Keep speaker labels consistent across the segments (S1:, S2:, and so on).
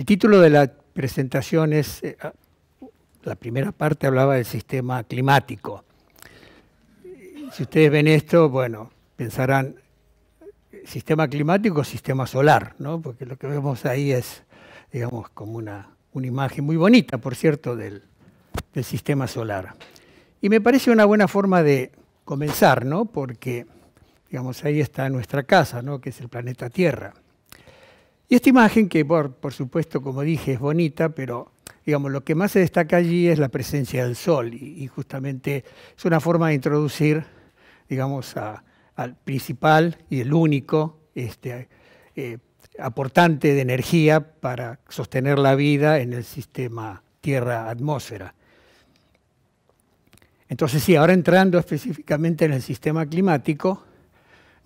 S1: El título de la presentación es, eh, ah, la primera parte hablaba del sistema climático. Si ustedes ven esto, bueno, pensarán, sistema climático, o sistema solar, ¿no? Porque lo que vemos ahí es, digamos, como una, imagen muy bonita, por cierto, del, del sistema solar. Y me parece una buena forma de comenzar, ¿no? Porque, digamos, ahí está nuestra casa, ¿no? Que es el planeta Tierra. Y esta imagen, que por, por supuesto, como dije, es bonita, pero digamos, lo que más se destaca allí es la presencia del sol y, justamente es una forma de introducir, digamos, al principal y el único este, eh, aportante de energía para sostener la vida en el sistema Tierra-atmósfera. Entonces sí, ahora entrando específicamente en el sistema climático,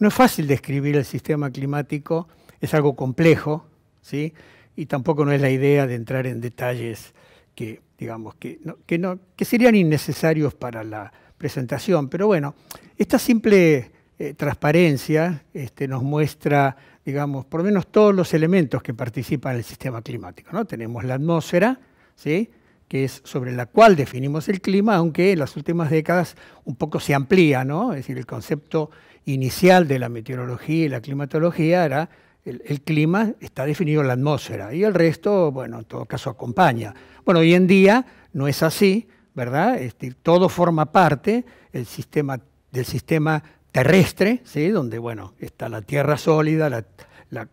S1: no es fácil describir el sistema climático es algo complejo, ¿sí? Y tampoco no es la idea de entrar en detalles que, digamos, que, que, serían innecesarios para la presentación. Pero bueno, esta simple eh, transparencia este, nos muestra, digamos, por lo menos todos los elementos que participan en el sistema climático. ¿no? Tenemos la atmósfera, ¿sí? que es sobre la cual definimos el clima, aunque en las últimas décadas un poco se amplía, ¿no? es decir, el concepto inicial de la meteorología y la climatología era el, clima está definido en la atmósfera y el resto, bueno, en todo caso acompaña. Bueno, hoy en día no es así, ¿verdad? Este, todo forma parte del sistema, del sistema terrestre, ¿sí? Donde, bueno, está la tierra sólida, la,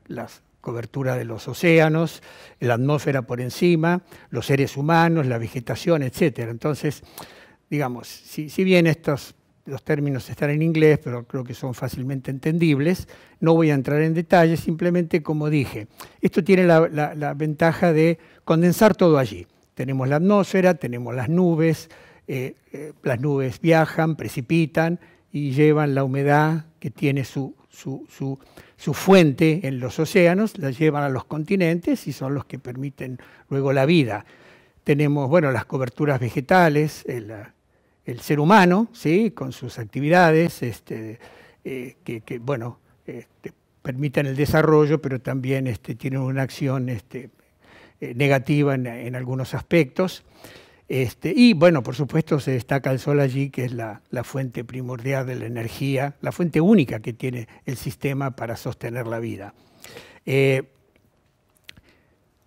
S1: las cobertura de los océanos, la atmósfera por encima, los seres humanos, la vegetación, etc. Entonces, digamos, si, si bien estos los términos están en inglés, pero creo que son fácilmente entendibles. No voy a entrar en detalles, simplemente como dije, esto tiene la, ventaja de condensar todo allí. Tenemos la atmósfera, tenemos las nubes, eh, eh, las nubes viajan, precipitan y llevan la humedad que tiene su, fuente en los océanos, la llevan a los continentes y son los que permiten luego la vida. Tenemos, bueno, las coberturas vegetales, eh, la, el ser humano, ¿sí? con sus actividades, este, eh, que, bueno, este, permitan el desarrollo, pero también este, tienen una acción este, eh, negativa en, algunos aspectos. Este, y bueno, por supuesto se destaca el sol allí, que es la, fuente primordial de la energía, la fuente única que tiene el sistema para sostener la vida. Eh,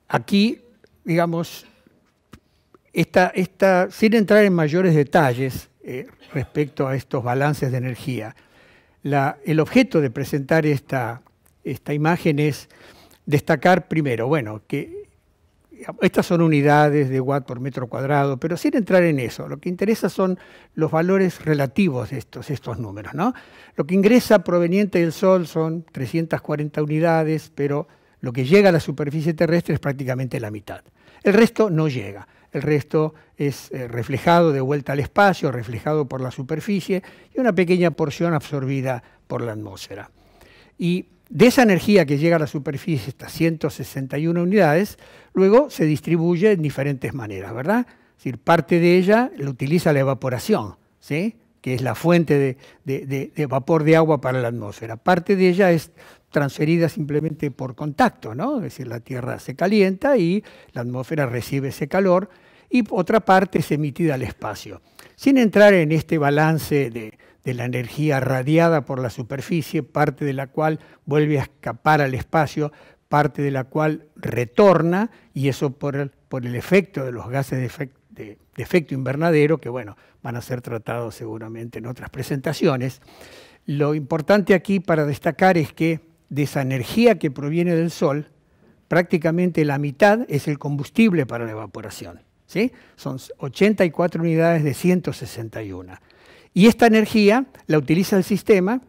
S1: aquí, digamos, sin entrar en mayores detalles eh, respecto a estos balances de energía, el objeto de presentar esta, imagen es destacar primero, bueno, que estas son unidades de watt por metro cuadrado, pero sin entrar en eso, lo que interesa son los valores relativos de estos, estos números. Lo que ingresa proveniente del Sol son 340 unidades, pero lo que llega a la superficie terrestre es prácticamente la mitad. El resto no llega el resto es eh, reflejado de vuelta al espacio, reflejado por la superficie y una pequeña porción absorbida por la atmósfera. Y de esa energía que llega a la superficie, estas 161 unidades, luego se distribuye en diferentes maneras, ¿verdad? Es decir, parte de ella la utiliza la evaporación, que es la fuente de, de, vapor de agua para la atmósfera. Parte de ella es transferida simplemente por contacto, ¿no? Es decir, la Tierra se calienta y la atmósfera recibe ese calor y otra parte es emitida al espacio. Sin entrar en este balance de, la energía radiada por la superficie, parte de la cual vuelve a escapar al espacio, parte de la cual retorna, y eso por el, efecto de los gases de, de efecto invernadero, que bueno, van a ser tratados seguramente en otras presentaciones. Lo importante aquí para destacar es que de esa energía que proviene del Sol, prácticamente la mitad es el combustible para la evaporación. Son 84 unidades de 161. Y esta energía la utiliza el sistema.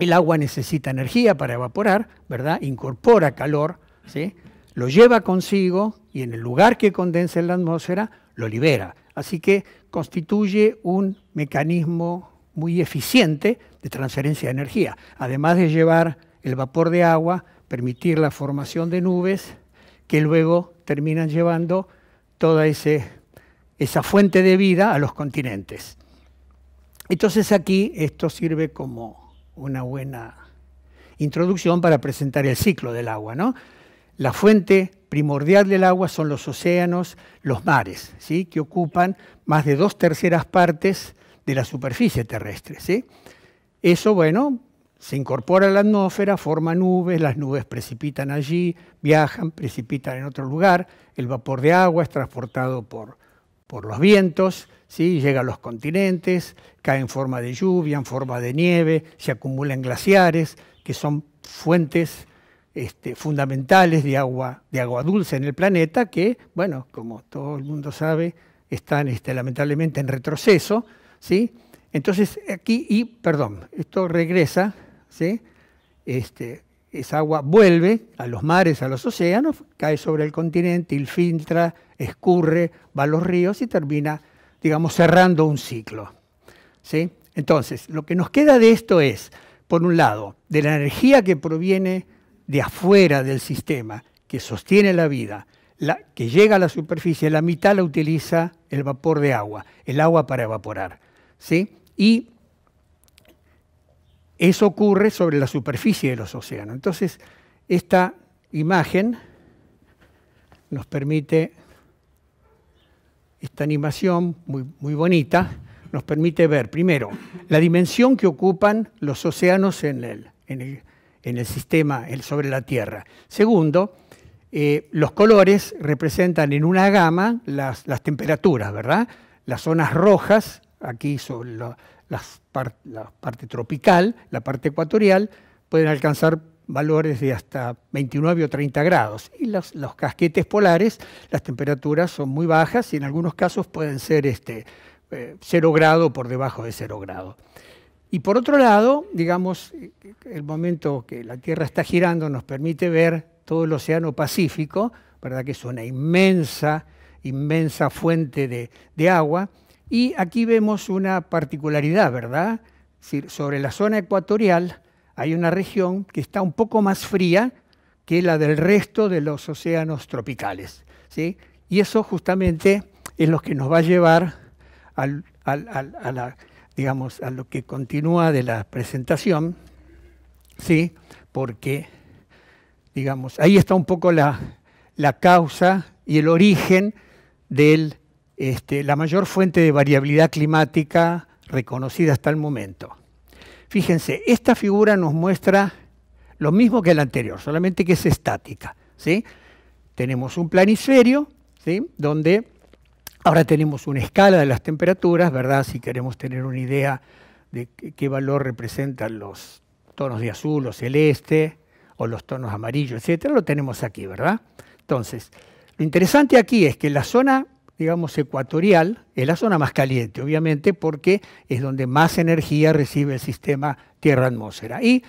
S1: El agua necesita energía para evaporar, ¿verdad? Incorpora calor, ¿sí? Lo lleva consigo y en el lugar que condensa en la atmósfera lo libera. Así que constituye un mecanismo muy eficiente de transferencia de energía. Además de llevar el vapor de agua, permitir la formación de nubes que luego terminan llevando toda ese, esa fuente de vida a los continentes. Entonces aquí esto sirve como una buena introducción para presentar el ciclo del agua. ¿no? La fuente primordial del agua son los océanos, los mares, ¿sí? que ocupan más de dos terceras partes de la superficie terrestre. ¿sí? Eso, bueno, se incorpora a la atmósfera, forma nubes, las nubes precipitan allí, viajan, precipitan en otro lugar, el vapor de agua es transportado por, por los vientos, ¿sí? llega a los continentes, cae en forma de lluvia, en forma de nieve, se acumulan glaciares, que son fuentes este, fundamentales de agua, de agua dulce en el planeta, que, bueno, como todo el mundo sabe, están este, lamentablemente en retroceso, ¿sí? Entonces, aquí, y perdón, esto regresa este, esa agua vuelve a los mares, a los océanos, cae sobre el continente, infiltra, escurre, va a los ríos y termina, digamos, cerrando un ciclo. ¿sí? Entonces, lo que nos queda de esto es, por un lado, de la energía que proviene de afuera del sistema, que sostiene la vida, la, que llega a la superficie, la mitad la utiliza el vapor de agua, el agua para evaporar. ¿sí? Y eso ocurre sobre la superficie de los océanos. Entonces, esta imagen nos permite, esta animación muy, muy bonita, nos permite ver, primero, la dimensión que ocupan los océanos en el, en el, sistema el sobre la Tierra. Segundo, eh, los colores representan en una gama las, las temperaturas, ¿verdad? Las zonas rojas, aquí sobre la, la parte tropical, la parte ecuatorial, pueden alcanzar valores de hasta 29 o 30 grados. Y los, casquetes polares, las temperaturas son muy bajas y en algunos casos pueden ser este, 0 eh, grado por debajo de 0 grado. Y por otro lado, digamos, el momento que la Tierra está girando nos permite ver todo el Océano Pacífico, ¿verdad? que es una inmensa, inmensa fuente de agua y aquí vemos una particularidad, ¿verdad? sobre la zona ecuatorial hay una región que está un poco más fría que la del resto de los océanos tropicales. ¿sí? Y eso justamente es lo que nos va a llevar a, digamos, a lo que continúa de la presentación, ¿sí? porque digamos, ahí está un poco la causa y el origen del este, la mayor fuente de variabilidad climática reconocida hasta el momento. Fíjense, esta figura nos muestra lo mismo que la anterior, solamente que es estática. ¿sí? Tenemos un planisferio, donde ahora tenemos una escala de las temperaturas, ¿verdad? Si queremos tener una idea de qué valor representan los tonos de azul o celeste, o los tonos amarillos, etcétera, lo tenemos aquí, ¿verdad? Entonces, lo interesante aquí es que la zona digamos, ecuatorial, es la zona más caliente, obviamente, porque es donde más energía recibe el sistema Tierra-atmósfera. Y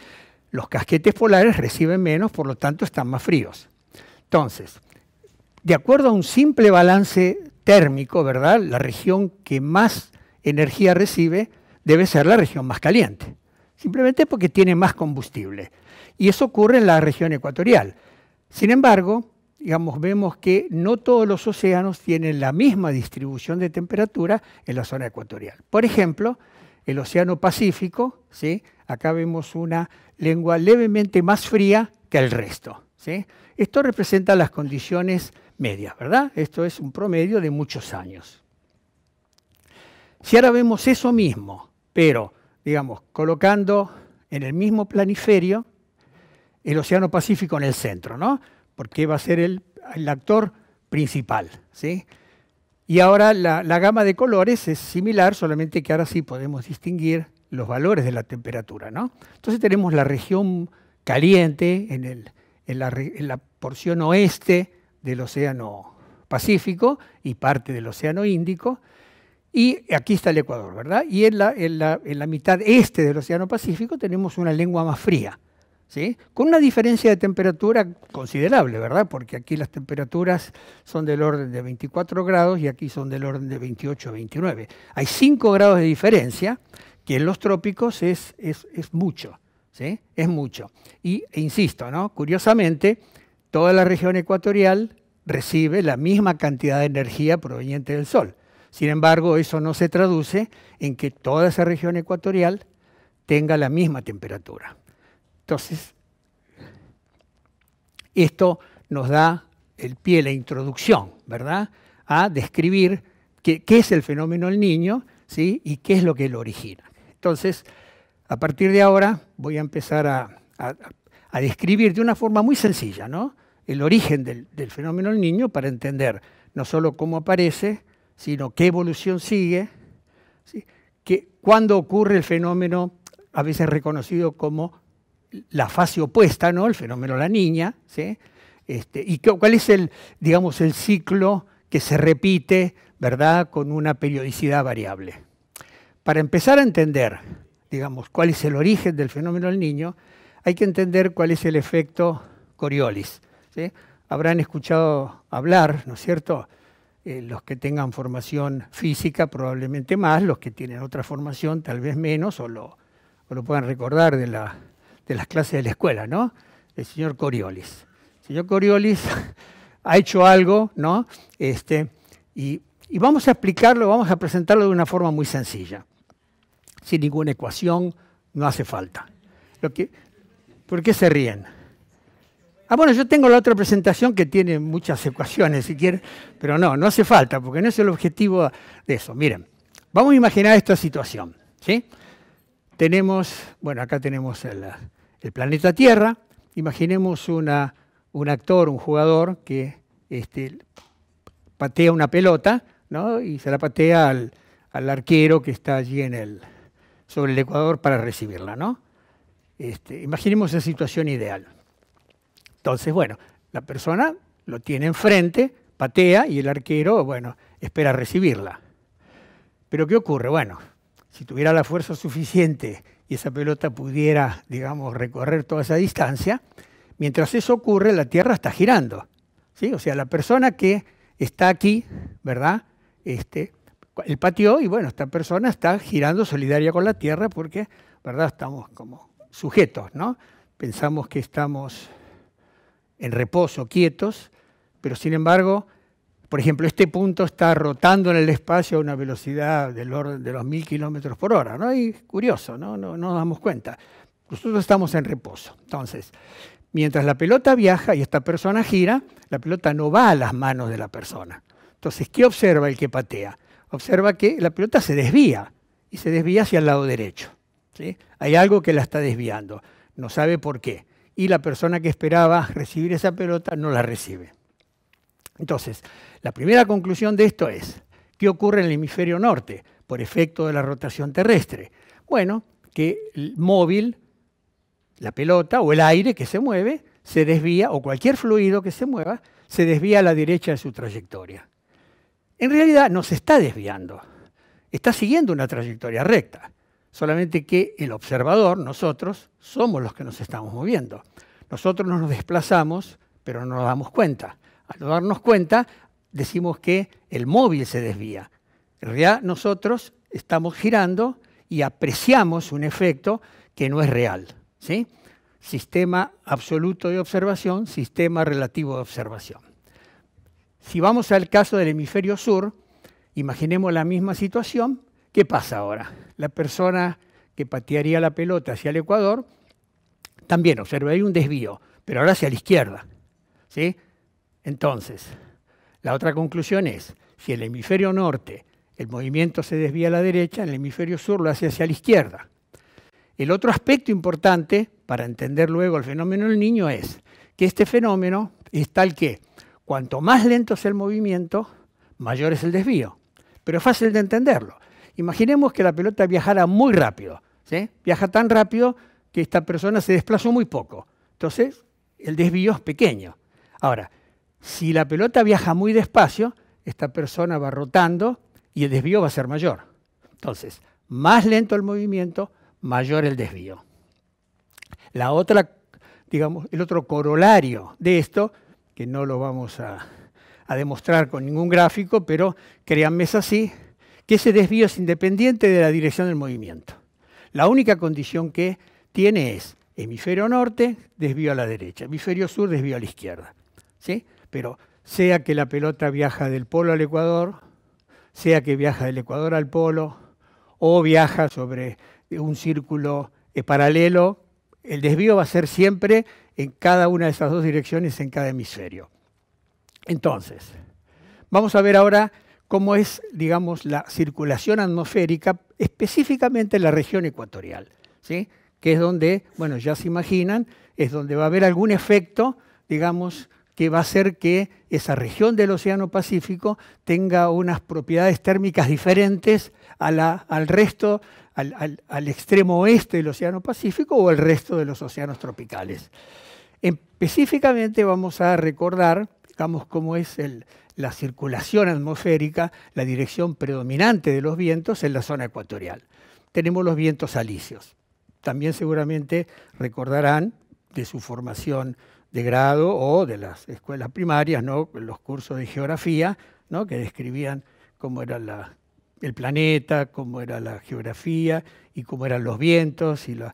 S1: los casquetes polares reciben menos, por lo tanto están más fríos. Entonces, de acuerdo a un simple balance térmico, ¿verdad? La región que más energía recibe debe ser la región más caliente, simplemente porque tiene más combustible. Y eso ocurre en la región ecuatorial. Sin embargo, digamos, vemos que no todos los océanos tienen la misma distribución de temperatura en la zona ecuatorial. Por ejemplo, el Océano Pacífico, ¿sí? acá vemos una lengua levemente más fría que el resto. Esto representa las condiciones medias, ¿verdad? Esto es un promedio de muchos años. Si ahora vemos eso mismo, pero, digamos, colocando en el mismo planiferio el Océano Pacífico en el centro, ¿no? porque va a ser el, actor principal. ¿sí? Y ahora la, gama de colores es similar, solamente que ahora sí podemos distinguir los valores de la temperatura. Entonces tenemos la región caliente en, la, porción oeste del Océano Pacífico y parte del Océano Índico. Y aquí está el Ecuador, Y en la mitad este del Océano Pacífico tenemos una lengua más fría, ¿sí? Con una diferencia de temperatura considerable, ¿verdad? Porque aquí las temperaturas son del orden de 24 grados y aquí son del orden de 28 29. Hay 5 grados de diferencia, que en los trópicos es, es, mucho, ¿sí? Es mucho. Y, e insisto, ¿no? Curiosamente, toda la región ecuatorial recibe la misma cantidad de energía proveniente del Sol. Sin embargo, eso no se traduce en que toda esa región ecuatorial tenga la misma temperatura. Entonces, esto nos da el pie, la introducción, ¿verdad? A describir qué, es el fenómeno del niño ¿sí? y qué es lo que lo origina. Entonces, a partir de ahora voy a empezar a, describir de una forma muy sencilla ¿no? el origen del, fenómeno del niño para entender no solo cómo aparece, sino qué evolución sigue, que, cuándo ocurre el fenómeno a veces reconocido como la fase opuesta, ¿no? El fenómeno la niña, este, ¿Y cuál es el, digamos, el ciclo que se repite, ¿verdad?, con una periodicidad variable. Para empezar a entender, digamos, cuál es el origen del fenómeno del niño, hay que entender cuál es el efecto Coriolis. Habrán escuchado hablar, ¿no es cierto?, eh, los que tengan formación física probablemente más, los que tienen otra formación tal vez menos, o lo, o lo puedan recordar de la de las clases de la escuela, ¿no? El señor Coriolis. El señor Coriolis ha hecho algo, ¿no? Este, y, vamos a explicarlo, vamos a presentarlo de una forma muy sencilla. Sin ninguna ecuación, no hace falta. ¿Por qué se ríen? Ah, bueno, yo tengo la otra presentación que tiene muchas ecuaciones, si quieren, pero no, no hace falta, porque no es el objetivo de eso. Miren, vamos a imaginar esta situación, ¿sí? Tenemos, bueno, acá tenemos el, el planeta Tierra, imaginemos un actor, un jugador que este, patea una pelota y se la patea al, arquero que está allí en el, sobre el Ecuador para recibirla. ¿no? Este, imaginemos esa situación ideal. Entonces, bueno, la persona lo tiene enfrente, patea y el arquero, bueno, espera recibirla. Pero ¿qué ocurre? Bueno, si tuviera la fuerza suficiente y esa pelota pudiera, digamos, recorrer toda esa distancia, mientras eso ocurre, la Tierra está girando. ¿sí? O sea, la persona que está aquí, ¿verdad? Este, el patio, y bueno, esta persona está girando solidaria con la Tierra porque, ¿verdad? Estamos como sujetos, ¿no? Pensamos que estamos en reposo, quietos, pero sin embargo por ejemplo, este punto está rotando en el espacio a una velocidad del orden de los mil kilómetros por hora, ¿no? Y curioso, ¿no? ¿no? nos damos cuenta. Nosotros estamos en reposo. Entonces, mientras la pelota viaja y esta persona gira, la pelota no va a las manos de la persona. Entonces, ¿qué observa el que patea? Observa que la pelota se desvía y se desvía hacia el lado derecho. Hay algo que la está desviando, no sabe por qué. Y la persona que esperaba recibir esa pelota no la recibe. Entonces, la primera conclusión de esto es, ¿qué ocurre en el hemisferio norte por efecto de la rotación terrestre? Bueno, que el móvil, la pelota o el aire que se mueve, se desvía, o cualquier fluido que se mueva, se desvía a la derecha de su trayectoria. En realidad no se está desviando, está siguiendo una trayectoria recta, solamente que el observador, nosotros, somos los que nos estamos moviendo. Nosotros no nos desplazamos, pero no nos damos cuenta. Al darnos cuenta, decimos que el móvil se desvía. En realidad nosotros estamos girando y apreciamos un efecto que no es real. ¿sí? Sistema absoluto de observación, sistema relativo de observación. Si vamos al caso del hemisferio sur, imaginemos la misma situación, ¿qué pasa ahora? La persona que patearía la pelota hacia el Ecuador también observaría un desvío, pero ahora hacia la izquierda. ¿sí? Entonces, la otra conclusión es, si el hemisferio norte el movimiento se desvía a la derecha, en el hemisferio sur lo hace hacia la izquierda. El otro aspecto importante para entender luego el fenómeno del niño es que este fenómeno es tal que cuanto más lento es el movimiento, mayor es el desvío. Pero es fácil de entenderlo. Imaginemos que la pelota viajara muy rápido. ¿sí? Viaja tan rápido que esta persona se desplazó muy poco. Entonces, el desvío es pequeño. Ahora, si la pelota viaja muy despacio, esta persona va rotando y el desvío va a ser mayor. Entonces, más lento el movimiento, mayor el desvío. La otra, digamos, el otro corolario de esto, que no lo vamos a, a demostrar con ningún gráfico, pero créanme es así, que ese desvío es independiente de la dirección del movimiento. La única condición que tiene es hemisferio norte, desvío a la derecha, hemisferio sur, desvío a la izquierda. ¿Sí? Pero sea que la pelota viaja del polo al Ecuador, sea que viaja del Ecuador al polo, o viaja sobre un círculo eh, paralelo, el desvío va a ser siempre en cada una de esas dos direcciones, en cada hemisferio. Entonces, vamos a ver ahora cómo es, digamos, la circulación atmosférica, específicamente en la región ecuatorial, ¿sí? que es donde, bueno, ya se imaginan, es donde va a haber algún efecto, digamos, que va a hacer que esa región del Océano Pacífico tenga unas propiedades térmicas diferentes al resto, al, extremo oeste del Océano Pacífico o al resto de los océanos tropicales. Específicamente vamos a recordar, digamos, cómo es la circulación atmosférica, la dirección predominante de los vientos en la zona ecuatorial. Tenemos los vientos alisios. También seguramente recordarán de su formación de grado o de las escuelas primarias, los cursos de geografía, ¿no? que describían cómo era el planeta, cómo era la geografía y cómo eran los vientos y las,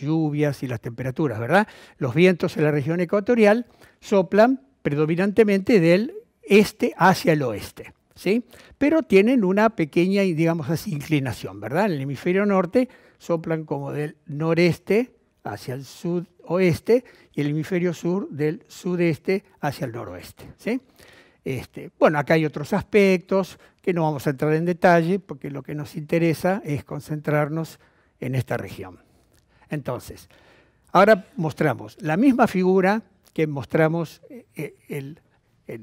S1: lluvias y las temperaturas, ¿verdad? Los vientos en la región ecuatorial soplan predominantemente del este hacia el oeste, ¿sí? Pero tienen una pequeña, digamos así, inclinación, ¿verdad? En el hemisferio norte soplan como del noreste hacia el sudoeste y el hemisferio sur del sudeste hacia el noroeste. Este, bueno, acá hay otros aspectos que no vamos a entrar en detalle porque lo que nos interesa es concentrarnos en esta región. Entonces, ahora mostramos la misma figura que mostramos eh, eh,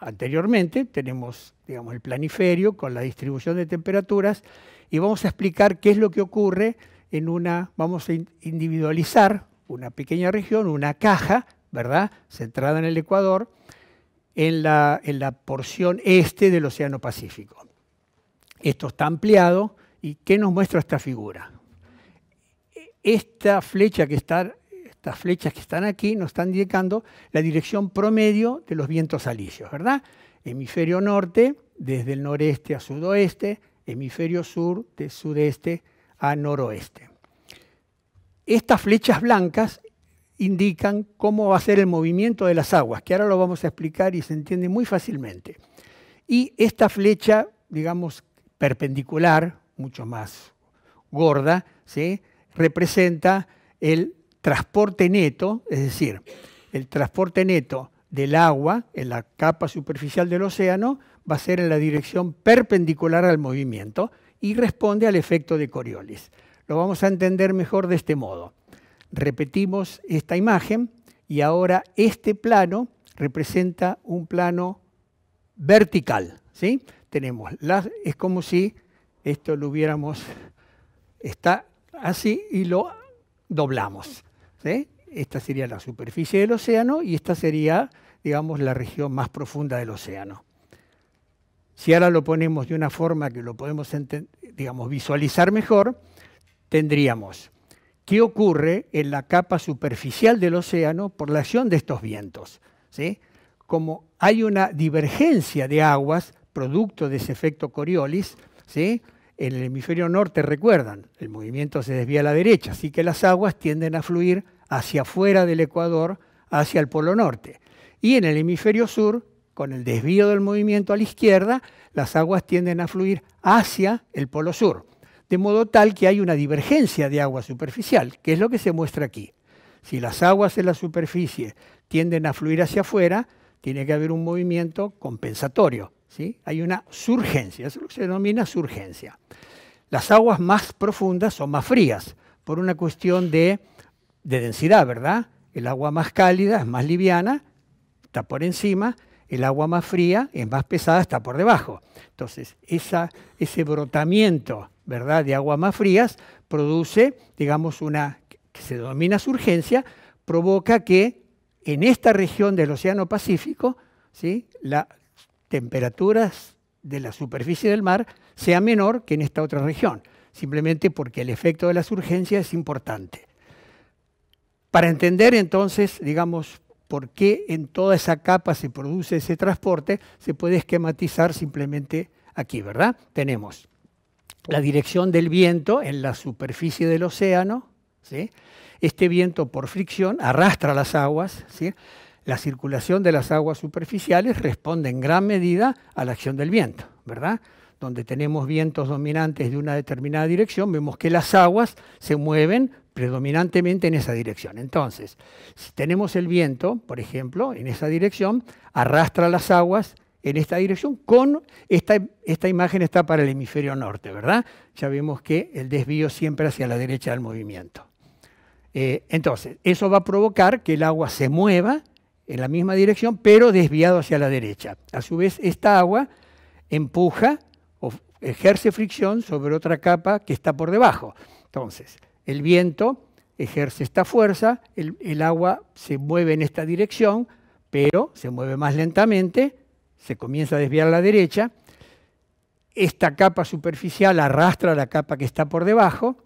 S1: anteriormente. Tenemos digamos, el planiferio con la distribución de temperaturas y vamos a explicar qué es lo que ocurre en una, vamos a individualizar una pequeña región, una caja, ¿verdad? Centrada en el Ecuador, en la, porción este del Océano Pacífico. Esto está ampliado y ¿qué nos muestra esta figura? Esta flecha que estas flechas que están aquí nos están indicando la dirección promedio de los vientos alisios, ¿verdad? Hemisferio norte, desde el noreste a sudoeste, hemisferio sur, de sudeste a noroeste. Estas flechas blancas indican cómo va a ser el movimiento de las aguas, que ahora lo vamos a explicar y se entiende muy fácilmente. Y esta flecha, digamos, perpendicular, mucho más gorda, ¿sí? representa el transporte neto, es decir, el transporte neto del agua en la capa superficial del océano va a ser en la dirección perpendicular al movimiento y responde al efecto de Coriolis. Lo vamos a entender mejor de este modo. Repetimos esta imagen y ahora este plano representa un plano vertical. ¿sí? Tenemos es como si esto lo hubiéramos, está así y lo doblamos. Esta sería la superficie del océano y esta sería, digamos, la región más profunda del océano. Si ahora lo ponemos de una forma que lo podemos digamos, visualizar mejor, tendríamos qué ocurre en la capa superficial del océano por la acción de estos vientos. ¿sí? Como hay una divergencia de aguas producto de ese efecto Coriolis, ¿sí? en el hemisferio norte, recuerdan, el movimiento se desvía a la derecha, así que las aguas tienden a fluir hacia afuera del Ecuador, hacia el Polo Norte. Y en el hemisferio sur con el desvío del movimiento a la izquierda, las aguas tienden a fluir hacia el polo sur, de modo tal que hay una divergencia de agua superficial, que es lo que se muestra aquí. Si las aguas en la superficie tienden a fluir hacia afuera, tiene que haber un movimiento compensatorio. ¿sí? Hay una surgencia, eso lo se denomina surgencia. Las aguas más profundas son más frías, por una cuestión de, de densidad, ¿verdad? El agua más cálida es más liviana, está por encima, el agua más fría es más pesada, está por debajo. Entonces, ese brotamiento ¿verdad? de aguas más frías produce, digamos, una que se denomina surgencia, provoca que en esta región del Océano Pacífico ¿sí? las temperaturas de la superficie del mar sea menor que en esta otra región, simplemente porque el efecto de la surgencia es importante. Para entender entonces, digamos, por qué en toda esa capa se produce ese transporte, se puede esquematizar simplemente aquí, ¿verdad? Tenemos la dirección del viento en la superficie del océano, ¿sí? este viento por fricción arrastra las aguas, ¿sí? la circulación de las aguas superficiales responde en gran medida a la acción del viento, ¿verdad? Donde tenemos vientos dominantes de una determinada dirección, vemos que las aguas se mueven predominantemente en esa dirección. Entonces, si tenemos el viento, por ejemplo, en esa dirección, arrastra las aguas en esta dirección con esta, imagen está para el hemisferio norte, ¿verdad? Ya vemos que el desvío siempre hacia la derecha del movimiento. Eh, entonces, eso va a provocar que el agua se mueva en la misma dirección, pero desviado hacia la derecha. A su vez, esta agua empuja o ejerce fricción sobre otra capa que está por debajo. Entonces, el viento ejerce esta fuerza, el, agua se mueve en esta dirección, pero se mueve más lentamente, se comienza a desviar a la derecha, esta capa superficial arrastra la capa que está por debajo,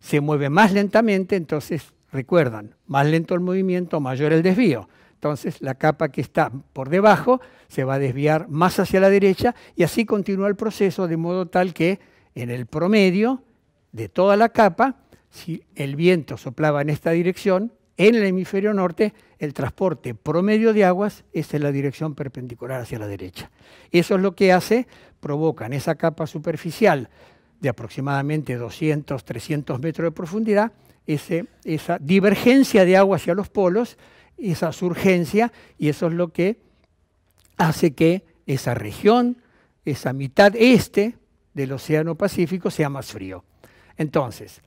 S1: se mueve más lentamente, entonces recuerdan, más lento el movimiento, mayor el desvío. Entonces la capa que está por debajo se va a desviar más hacia la derecha y así continúa el proceso de modo tal que en el promedio de toda la capa si el viento soplaba en esta dirección, en el hemisferio norte, el transporte promedio de aguas es en la dirección perpendicular hacia la derecha. Eso es lo que hace, en esa capa superficial de aproximadamente 200, 300 metros de profundidad, esa divergencia de agua hacia los polos, esa surgencia, y eso es lo que hace que esa región, esa mitad este del Océano Pacífico, sea más frío. Entonces,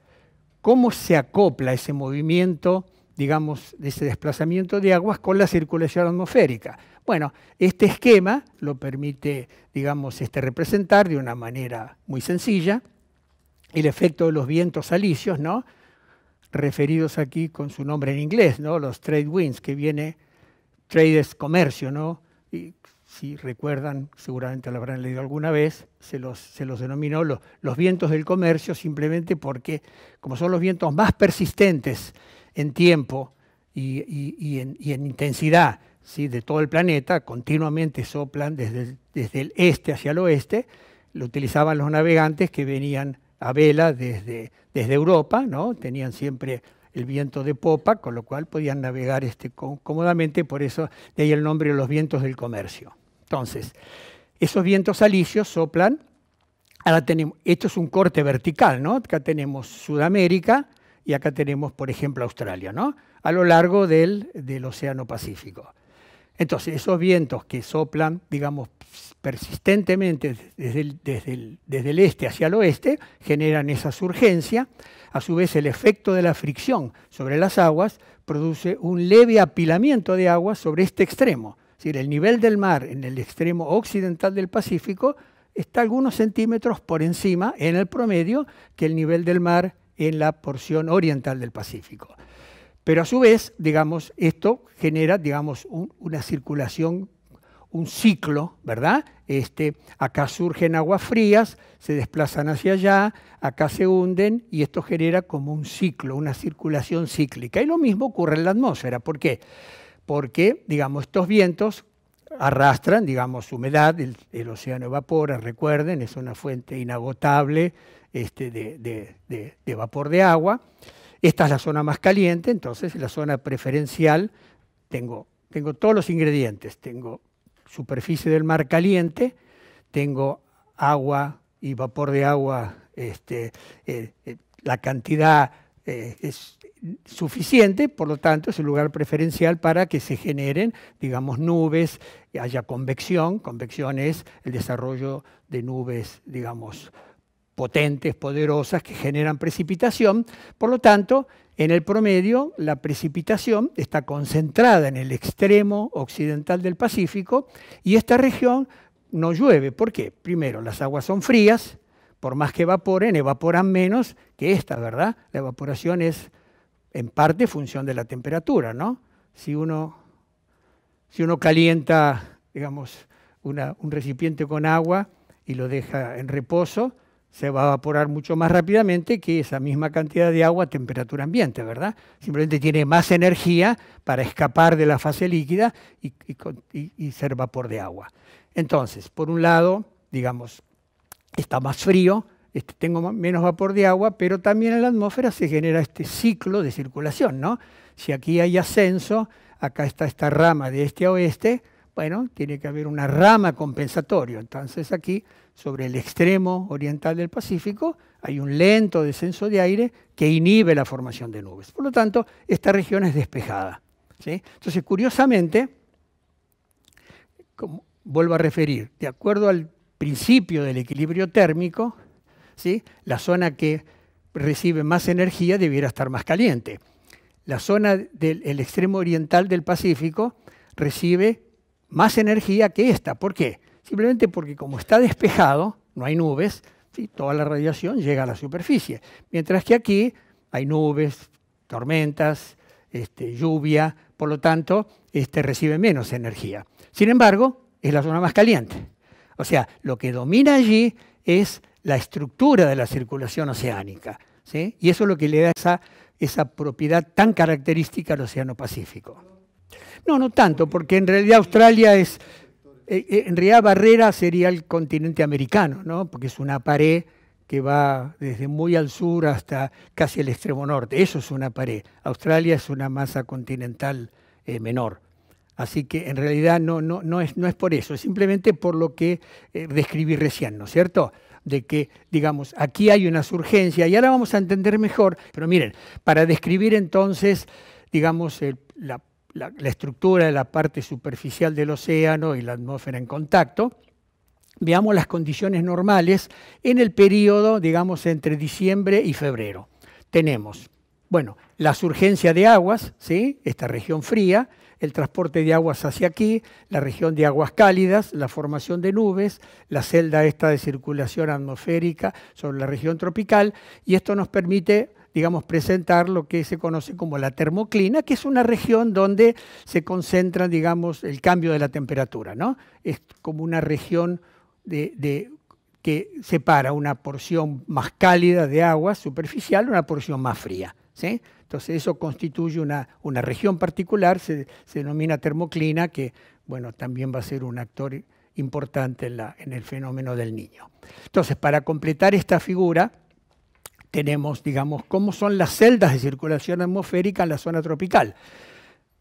S1: cómo se acopla ese movimiento, digamos, ese desplazamiento de aguas con la circulación atmosférica. Bueno, este esquema lo permite, digamos, este, representar de una manera muy sencilla el efecto de los vientos alisios, ¿no? referidos aquí con su nombre en inglés, ¿no? los trade winds, que viene, trade es comercio, ¿no? si recuerdan, seguramente lo habrán leído alguna vez, se los, se los denominó los, vientos del comercio simplemente porque, como son los vientos más persistentes en tiempo y, en, intensidad ¿sí? de todo el planeta, continuamente soplan desde el, desde el este hacia el oeste, lo utilizaban los navegantes que venían a vela desde, desde Europa, ¿no? tenían siempre el viento de popa, con lo cual podían navegar este, cómodamente, por eso de ahí el nombre de los vientos del comercio. Entonces, esos vientos alisios soplan, tenemos, esto es un corte vertical, ¿no? Acá tenemos Sudamérica y acá tenemos, por ejemplo, Australia, ¿no? A lo largo del, Océano Pacífico. Entonces, esos vientos que soplan, digamos, persistentemente desde el, desde el, este hacia el oeste, generan esa surgencia. A su vez, el efecto de la fricción sobre las aguas produce un leve apilamiento de agua sobre este extremo decir, el nivel del mar en el extremo occidental del Pacífico está algunos centímetros por encima en el promedio que el nivel del mar en la porción oriental del Pacífico. Pero a su vez, digamos, esto genera, digamos, una circulación, un ciclo, ¿verdad? Este, acá surgen aguas frías, se desplazan hacia allá, acá se hunden y esto genera como un ciclo, una circulación cíclica. Y lo mismo ocurre en la atmósfera. ¿Por qué? porque, digamos, estos vientos arrastran, digamos, humedad, el, océano evapora, recuerden, es una fuente inagotable este, de, vapor de agua. Esta es la zona más caliente, entonces la zona preferencial tengo, tengo todos los ingredientes, tengo superficie del mar caliente, tengo agua y vapor de agua, este, eh, eh, la cantidad eh, es suficiente, por lo tanto es el lugar preferencial para que se generen, digamos, nubes, haya convección, convección es el desarrollo de nubes, digamos, potentes, poderosas, que generan precipitación, por lo tanto, en el promedio, la precipitación está concentrada en el extremo occidental del Pacífico y esta región no llueve. ¿Por qué? Primero, las aguas son frías, por más que evaporen, evaporan menos que esta, ¿verdad? La evaporación es en parte función de la temperatura, ¿no? Si uno, si uno calienta, digamos, un recipiente con agua y lo deja en reposo, se va a evaporar mucho más rápidamente que esa misma cantidad de agua a temperatura ambiente, ¿verdad? Simplemente tiene más energía para escapar de la fase líquida y ser vapor de agua. Entonces, por un lado, digamos, está más frío, este, tengo menos vapor de agua, pero también en la atmósfera se genera este ciclo de circulación, ¿no? Si aquí hay ascenso, acá está esta rama de este a oeste, bueno, tiene que haber una rama compensatoria. Entonces aquí, sobre el extremo oriental del Pacífico, hay un lento descenso de aire que inhibe la formación de nubes. Por lo tanto, esta región es despejada. Entonces, curiosamente, como vuelvo a referir, de acuerdo al principio del equilibrio térmico, ¿sí? la zona que recibe más energía debiera estar más caliente. La zona del extremo oriental del Pacífico recibe más energía que esta. ¿Por qué? Simplemente porque como está despejado, no hay nubes, toda la radiación llega a la superficie. Mientras que aquí hay nubes, tormentas, este, lluvia, por lo tanto, este, recibe menos energía. Sin embargo, es la zona más caliente. O sea, lo que domina allí es la estructura de la circulación oceánica. ¿sí? Y eso es lo que le da esa, propiedad tan característica al Océano Pacífico. No, no tanto, porque en realidad Australia es, eh, eh, en realidad Barrera sería el continente americano, ¿no? porque es una pared que va desde muy al sur hasta casi el extremo norte. Eso es una pared. Australia es una masa continental eh, menor. Así que en realidad no, es, por eso, es simplemente por lo que eh, describí recién, ¿no es cierto? De que, digamos, aquí hay una surgencia y ahora vamos a entender mejor, pero miren, para describir entonces, digamos, la, estructura de la parte superficial del océano y la atmósfera en contacto, veamos las condiciones normales en el periodo, digamos, entre diciembre y febrero. Tenemos, bueno, la surgencia de aguas, ¿sí? esta región fría, el transporte de aguas hacia aquí, la región de aguas cálidas, la formación de nubes, la celda esta de circulación atmosférica sobre la región tropical, y esto nos permite digamos, presentar lo que se conoce como la termoclina, que es una región donde se concentra, digamos, el cambio de la temperatura, ¿no? Es como una región que separa una porción más cálida de agua superficial, una porción más fría. ¿sí? Entonces eso constituye una, una región particular, se, denomina termoclina, que bueno, también va a ser un actor importante en, la, en el fenómeno del niño. Entonces, para completar esta figura, tenemos, digamos, cómo son las celdas de circulación atmosférica en la zona tropical.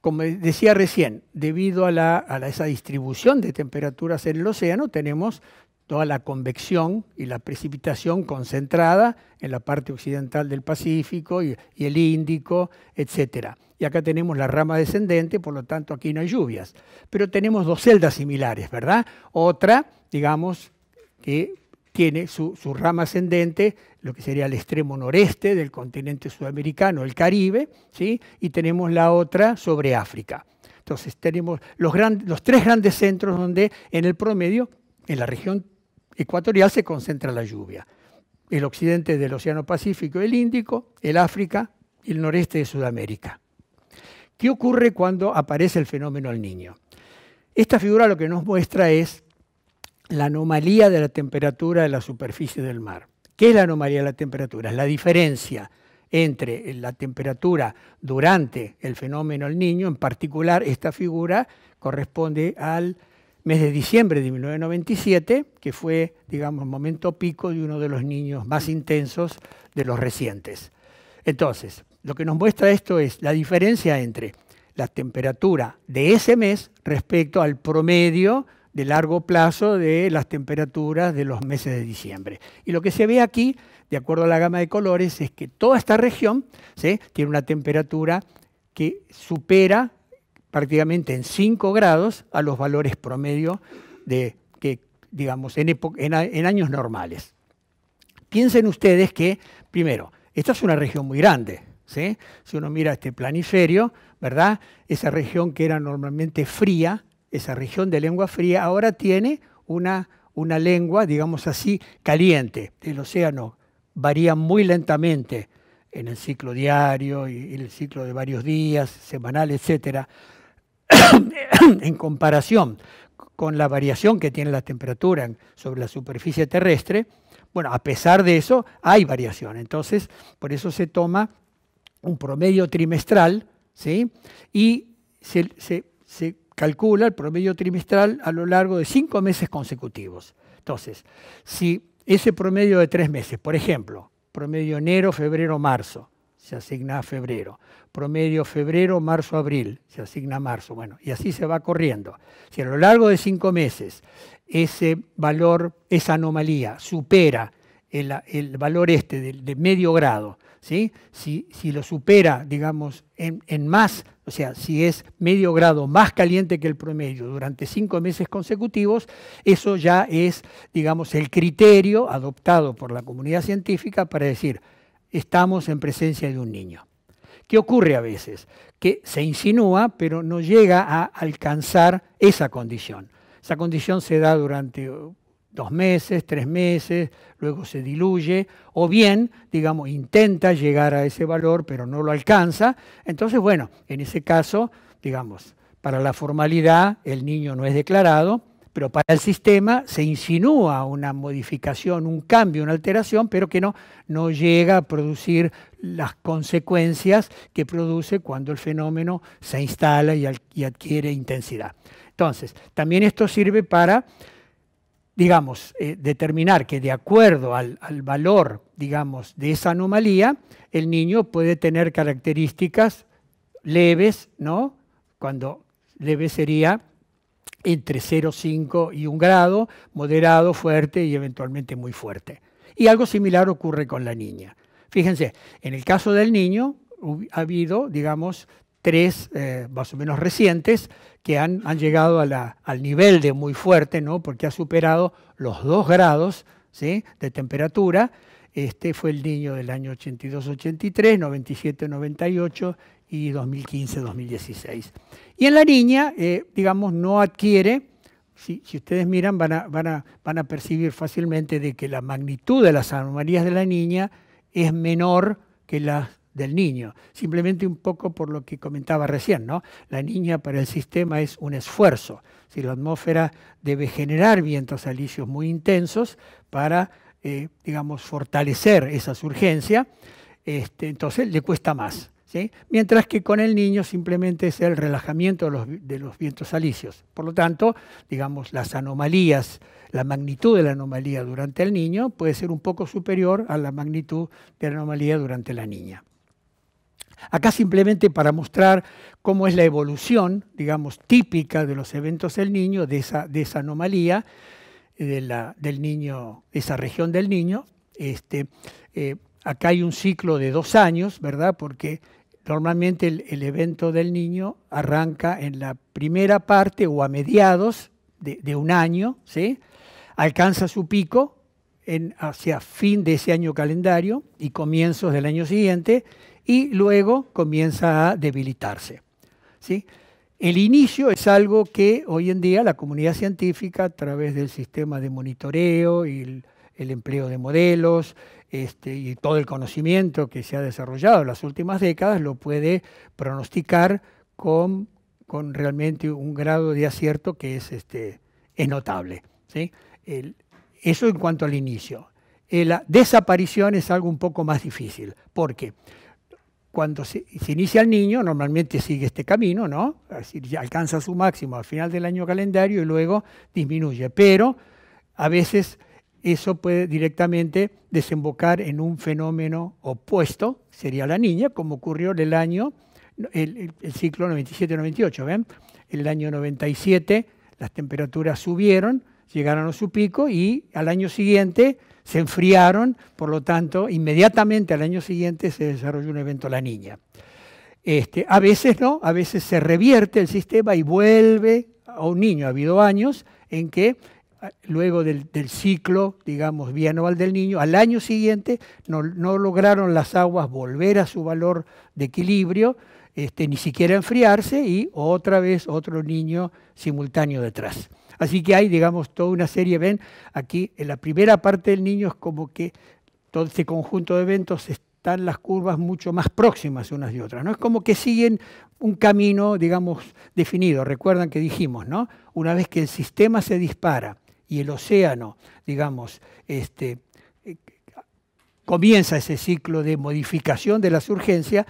S1: Como decía recién, debido a, a esa distribución de temperaturas en el océano, tenemos toda la convección y la precipitación concentrada en la parte occidental del Pacífico y, el Índico, etc. Y acá tenemos la rama descendente, por lo tanto aquí no hay lluvias. Pero tenemos dos celdas similares, ¿verdad? Otra, digamos, que tiene su, rama ascendente, lo que sería el extremo noreste del continente sudamericano, el Caribe, ¿sí? y tenemos la otra sobre África. Entonces tenemos los tres grandes centros donde en el promedio, en la región ecuatorial se concentra la lluvia. El occidente del Océano Pacífico, el Índico, el África y el noreste de Sudamérica. ¿Qué ocurre cuando aparece el fenómeno al niño? Esta figura lo que nos muestra es la anomalía de la temperatura de la superficie del mar. ¿Qué es la anomalía de la temperatura? Es la diferencia entre la temperatura durante el fenómeno al niño, en particular esta figura corresponde al mes de diciembre de 1997, que fue, digamos, momento pico de uno de los niños más intensos de los recientes. Entonces, lo que nos muestra esto es la diferencia entre la temperatura de ese mes respecto al promedio de largo plazo de las temperaturas de los meses de diciembre. Y lo que se ve aquí, de acuerdo a la gama de colores, es que toda esta región ¿sí? tiene una temperatura que supera prácticamente en 5 grados a los valores promedio de, que, digamos, en, años normales. Piensen ustedes que, primero, esta es una región muy grande, Si uno mira este planiferio, ¿verdad? Esa región que era normalmente fría, esa región de lengua fría, ahora tiene una, una lengua, digamos así, caliente. El océano varía muy lentamente en el ciclo diario y, el ciclo de varios días, semanal, etcétera. en comparación con la variación que tiene la temperatura sobre la superficie terrestre, bueno, a pesar de eso hay variación. Entonces, por eso se toma un promedio trimestral, ¿sí? Y se, se calcula el promedio trimestral a lo largo de cinco meses consecutivos. Entonces, si ese promedio de tres meses, por ejemplo, promedio enero, febrero, marzo, se asigna febrero. Promedio febrero, marzo, abril, se asigna marzo. Bueno, y así se va corriendo. Si a lo largo de cinco meses ese valor, esa anomalía supera el, valor este de, medio grado, ¿sí? si, si, lo supera, digamos, en, en más, o sea, si es medio grado más caliente que el promedio durante cinco meses consecutivos, eso ya es, digamos, el criterio adoptado por la comunidad científica para decir, estamos en presencia de un niño. ¿Qué ocurre a veces? Que se insinúa, pero no llega a alcanzar esa condición. Esa condición se da durante dos meses, tres meses, luego se diluye, o bien, digamos, intenta llegar a ese valor, pero no lo alcanza. Entonces, bueno, en ese caso, digamos, para la formalidad el niño no es declarado pero para el sistema se insinúa una modificación, un cambio, una alteración, pero que no, no llega a producir las consecuencias que produce cuando el fenómeno se instala y, adquiere intensidad. Entonces, también esto sirve para, digamos, eh, determinar que de acuerdo al valor, digamos, de esa anomalía, el niño puede tener características leves, ¿no? Cuando leve sería entre 0,5 y 1 grado, moderado, fuerte y eventualmente muy fuerte. Y algo similar ocurre con la niña. Fíjense, en el caso del niño ha habido, digamos, tres eh, más o menos recientes que han, llegado al nivel de muy fuerte, ¿no? porque ha superado los 2 grados de temperatura este fue el niño del año 82-83, 97-98 y 2015-2016. Y en la niña, eh, digamos, no adquiere, si, ustedes miran van a, percibir fácilmente de que la magnitud de las anomalías de la niña es menor que la del niño, simplemente un poco por lo que comentaba recién, ¿no? La niña para el sistema es un esfuerzo, si la atmósfera debe generar vientos alisios muy intensos para eh, digamos, fortalecer esa surgencia, este, entonces le cuesta más. Mientras que con el niño simplemente es el relajamiento de los, vientos alisios. Por lo tanto, digamos, las anomalías, la magnitud de la anomalía durante el niño puede ser un poco superior a la magnitud de la anomalía durante la niña. Acá simplemente para mostrar cómo es la evolución, digamos, típica de los eventos del niño, de de esa anomalía, de la, del niño, esa región del niño. Este, eh, acá hay un ciclo de dos años, ¿verdad? Porque normalmente el, evento del niño arranca en la primera parte o a mediados de, un año, ¿sí? Alcanza su pico en, hacia fin de ese año calendario y comienzos del año siguiente y luego comienza a debilitarse, ¿sí? El inicio es algo que hoy en día la comunidad científica, a través del sistema de monitoreo y el, empleo de modelos este, y todo el conocimiento que se ha desarrollado en las últimas décadas, lo puede pronosticar con, con realmente un grado de acierto que es, este, notable. ¿sí? eso en cuanto al inicio. Eh, la desaparición es algo un poco más difícil. ¿Por qué? Porque cuando se, inicia el niño, normalmente sigue este camino, ¿no? alcanza su máximo al final del año calendario y luego disminuye. Pero a veces eso puede directamente desembocar en un fenómeno opuesto, sería la niña, como ocurrió en el año, el, ciclo 97-98, ¿ven? El año 97 las temperaturas subieron, llegaron a su pico y al año siguiente se enfriaron, por lo tanto, inmediatamente al año siguiente se desarrolló un evento La Niña. Este, a veces no, a veces se revierte el sistema y vuelve a un niño. Ha habido años en que ah, luego del, ciclo, digamos, bianual del niño, al año siguiente no lograron las aguas volver a su valor de equilibrio, este, ni siquiera enfriarse y otra vez otro niño simultáneo detrás. Así que hay, digamos, toda una serie, ven, aquí en la primera parte del niño es como que todo este conjunto de eventos están las curvas mucho más próximas unas de otras, ¿no? Es como que siguen un camino, digamos, definido. Recuerdan que dijimos, ¿no? Una vez que el sistema se dispara y el océano, digamos, este, eh, comienza ese ciclo de modificación de la surgencia,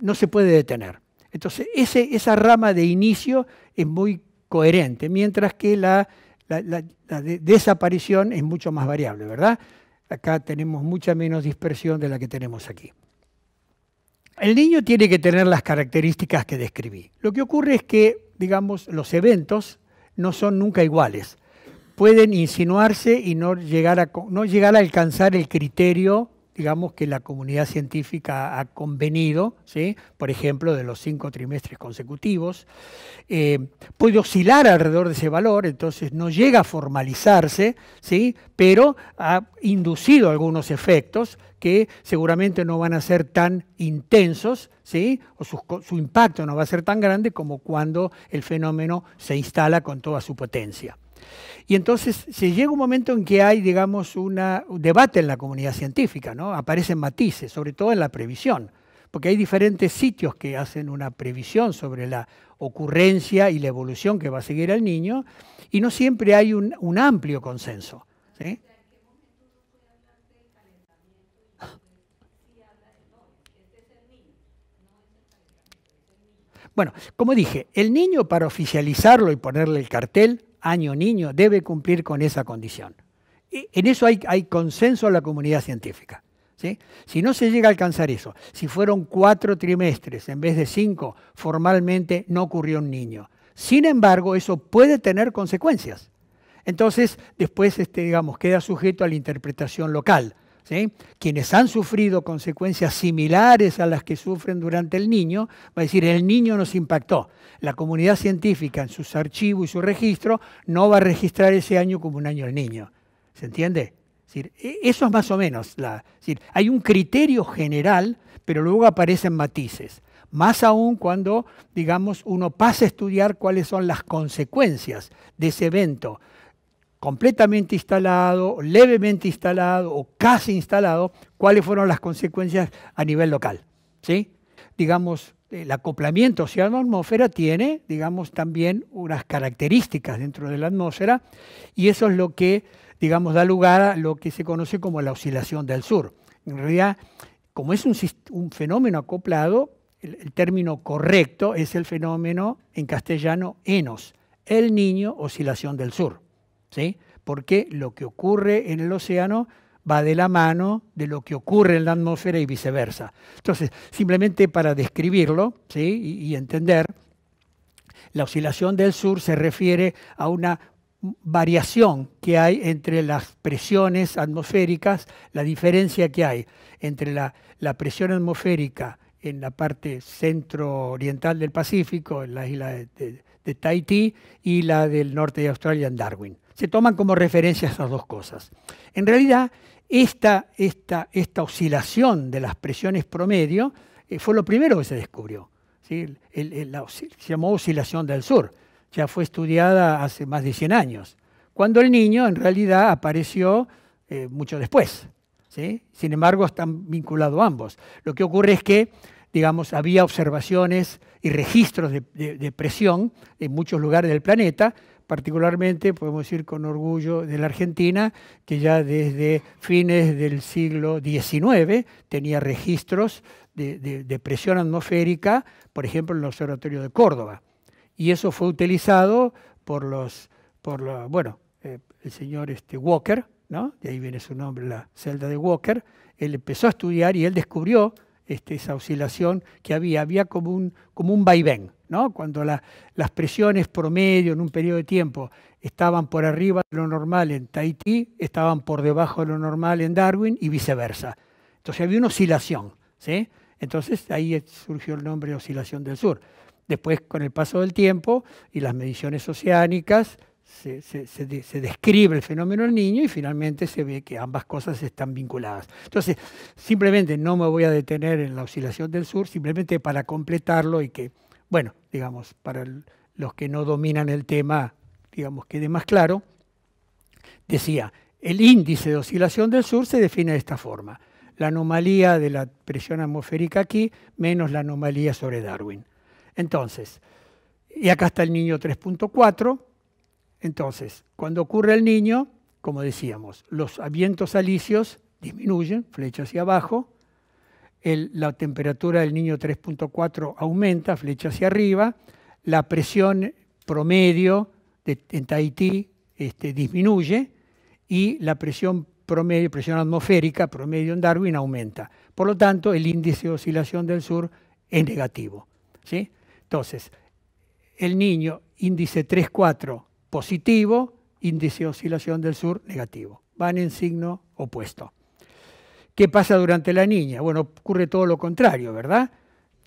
S1: no se puede detener. Entonces, esa rama de inicio es muy coherente, mientras que la, desaparición es mucho más variable, ¿verdad? Acá tenemos mucha menos dispersión de la que tenemos aquí. El niño tiene que tener las características que describí. Lo que ocurre es que, digamos, los eventos no son nunca iguales. Pueden insinuarse y no llegar a, no llegar a alcanzar el criterio digamos, que la comunidad científica ha convenido, ¿sí? por ejemplo, de los cinco trimestres consecutivos, eh, puede oscilar alrededor de ese valor, entonces no llega a formalizarse, ¿sí? pero ha inducido algunos efectos que seguramente no van a ser tan intensos, ¿sí? o su impacto no va a ser tan grande como cuando el fenómeno se instala con toda su potencia. Y entonces se llega un momento en que hay, digamos, un debate en la comunidad científica, ¿no? Aparecen matices, sobre todo en la previsión, porque hay diferentes sitios que hacen una previsión sobre la ocurrencia y la evolución que va a seguir al niño, y no siempre hay un, amplio consenso. Bueno, como dije, el niño para oficializarlo y ponerle el cartel año niño debe cumplir con esa condición. en eso hay, consenso en la comunidad científica. Si no se llega a alcanzar eso, si fueron cuatro trimestres en vez de cinco, formalmente no ocurrió un niño. Sin embargo, eso puede tener consecuencias. Entonces, después, este, digamos, queda sujeto a la interpretación local quienes han sufrido consecuencias similares a las que sufren durante el niño, va a decir, el niño nos impactó. La comunidad científica en sus archivos y su registro no va a registrar ese año como un año del niño. ¿Se entiende? E, eso es más o menos. La, hay un criterio general, pero luego aparecen matices más aún cuando, digamos, uno pasa a estudiar cuáles son las consecuencias de ese evento completamente instalado, levemente instalado o casi instalado, cuáles fueron las consecuencias a nivel local. ¿sí? Digamos, el acoplamiento la atmósfera tiene, digamos, también unas características dentro de la atmósfera y eso es lo que, digamos, da lugar a lo que se conoce como la oscilación del sur. En realidad, como es un, fenómeno acoplado, el, término correcto es el fenómeno en castellano enos, el niño oscilación del sur. Porque lo que ocurre en el océano va de la mano de lo que ocurre en la atmósfera y viceversa. Entonces, simplemente para describirlo y, entender, la oscilación del sur se refiere a una variación que hay entre las presiones atmosféricas, la diferencia que hay entre la, presión atmosférica en la parte centro-oriental del Pacífico, en la isla de Tahití, y la del norte de Australia, en Darwin se toman como referencia esas dos cosas. En realidad, esta, esta, esta oscilación de las presiones promedio eh, fue lo primero que se descubrió. se llamó oscilación del sur. Ya fue estudiada hace más de 100 años. Cuando el niño en realidad apareció eh, mucho después. Sin embargo, están vinculados ambos. Lo que ocurre es que digamos, había observaciones y registros de, presión en muchos lugares del planeta particularmente podemos decir con orgullo de la Argentina, que ya desde fines del siglo XIX tenía registros de, presión atmosférica, por ejemplo, en el Observatorio de Córdoba. Y eso fue utilizado por los, por bueno, eh, el señor este, Walker, ¿no? de ahí viene su nombre, la celda de Walker, él empezó a estudiar y él descubrió este, esa oscilación que había, había como un vaivén, cuando las presiones promedio en un periodo de tiempo estaban por arriba de lo normal en Tahití, estaban por debajo de lo normal en Darwin y viceversa. Entonces había una oscilación. ¿sí? Entonces ahí surgió el nombre de oscilación del sur. Después, con el paso del tiempo y las mediciones oceánicas, se, se, describe el fenómeno del niño y finalmente se ve que ambas cosas están vinculadas. Entonces, simplemente no me voy a detener en la oscilación del sur, simplemente para completarlo y que bueno, digamos, para los que no dominan el tema, digamos, quede más claro, decía, el índice de oscilación del sur se define de esta forma, la anomalía de la presión atmosférica aquí menos la anomalía sobre Darwin. Entonces, y acá está el niño 3.4, entonces, cuando ocurre el niño, como decíamos, los vientos alisios disminuyen, flecha hacia abajo, la temperatura del niño 3.4 aumenta, flecha hacia arriba, la presión promedio en Tahití este, disminuye y la presión promedio, presión atmosférica promedio en Darwin aumenta. Por lo tanto, el índice de oscilación del sur es negativo. ¿sí? Entonces, el niño índice 3.4 positivo, índice de oscilación del sur negativo. Van en signo opuesto. ¿Qué pasa durante la niña? Bueno, ocurre todo lo contrario, ¿verdad?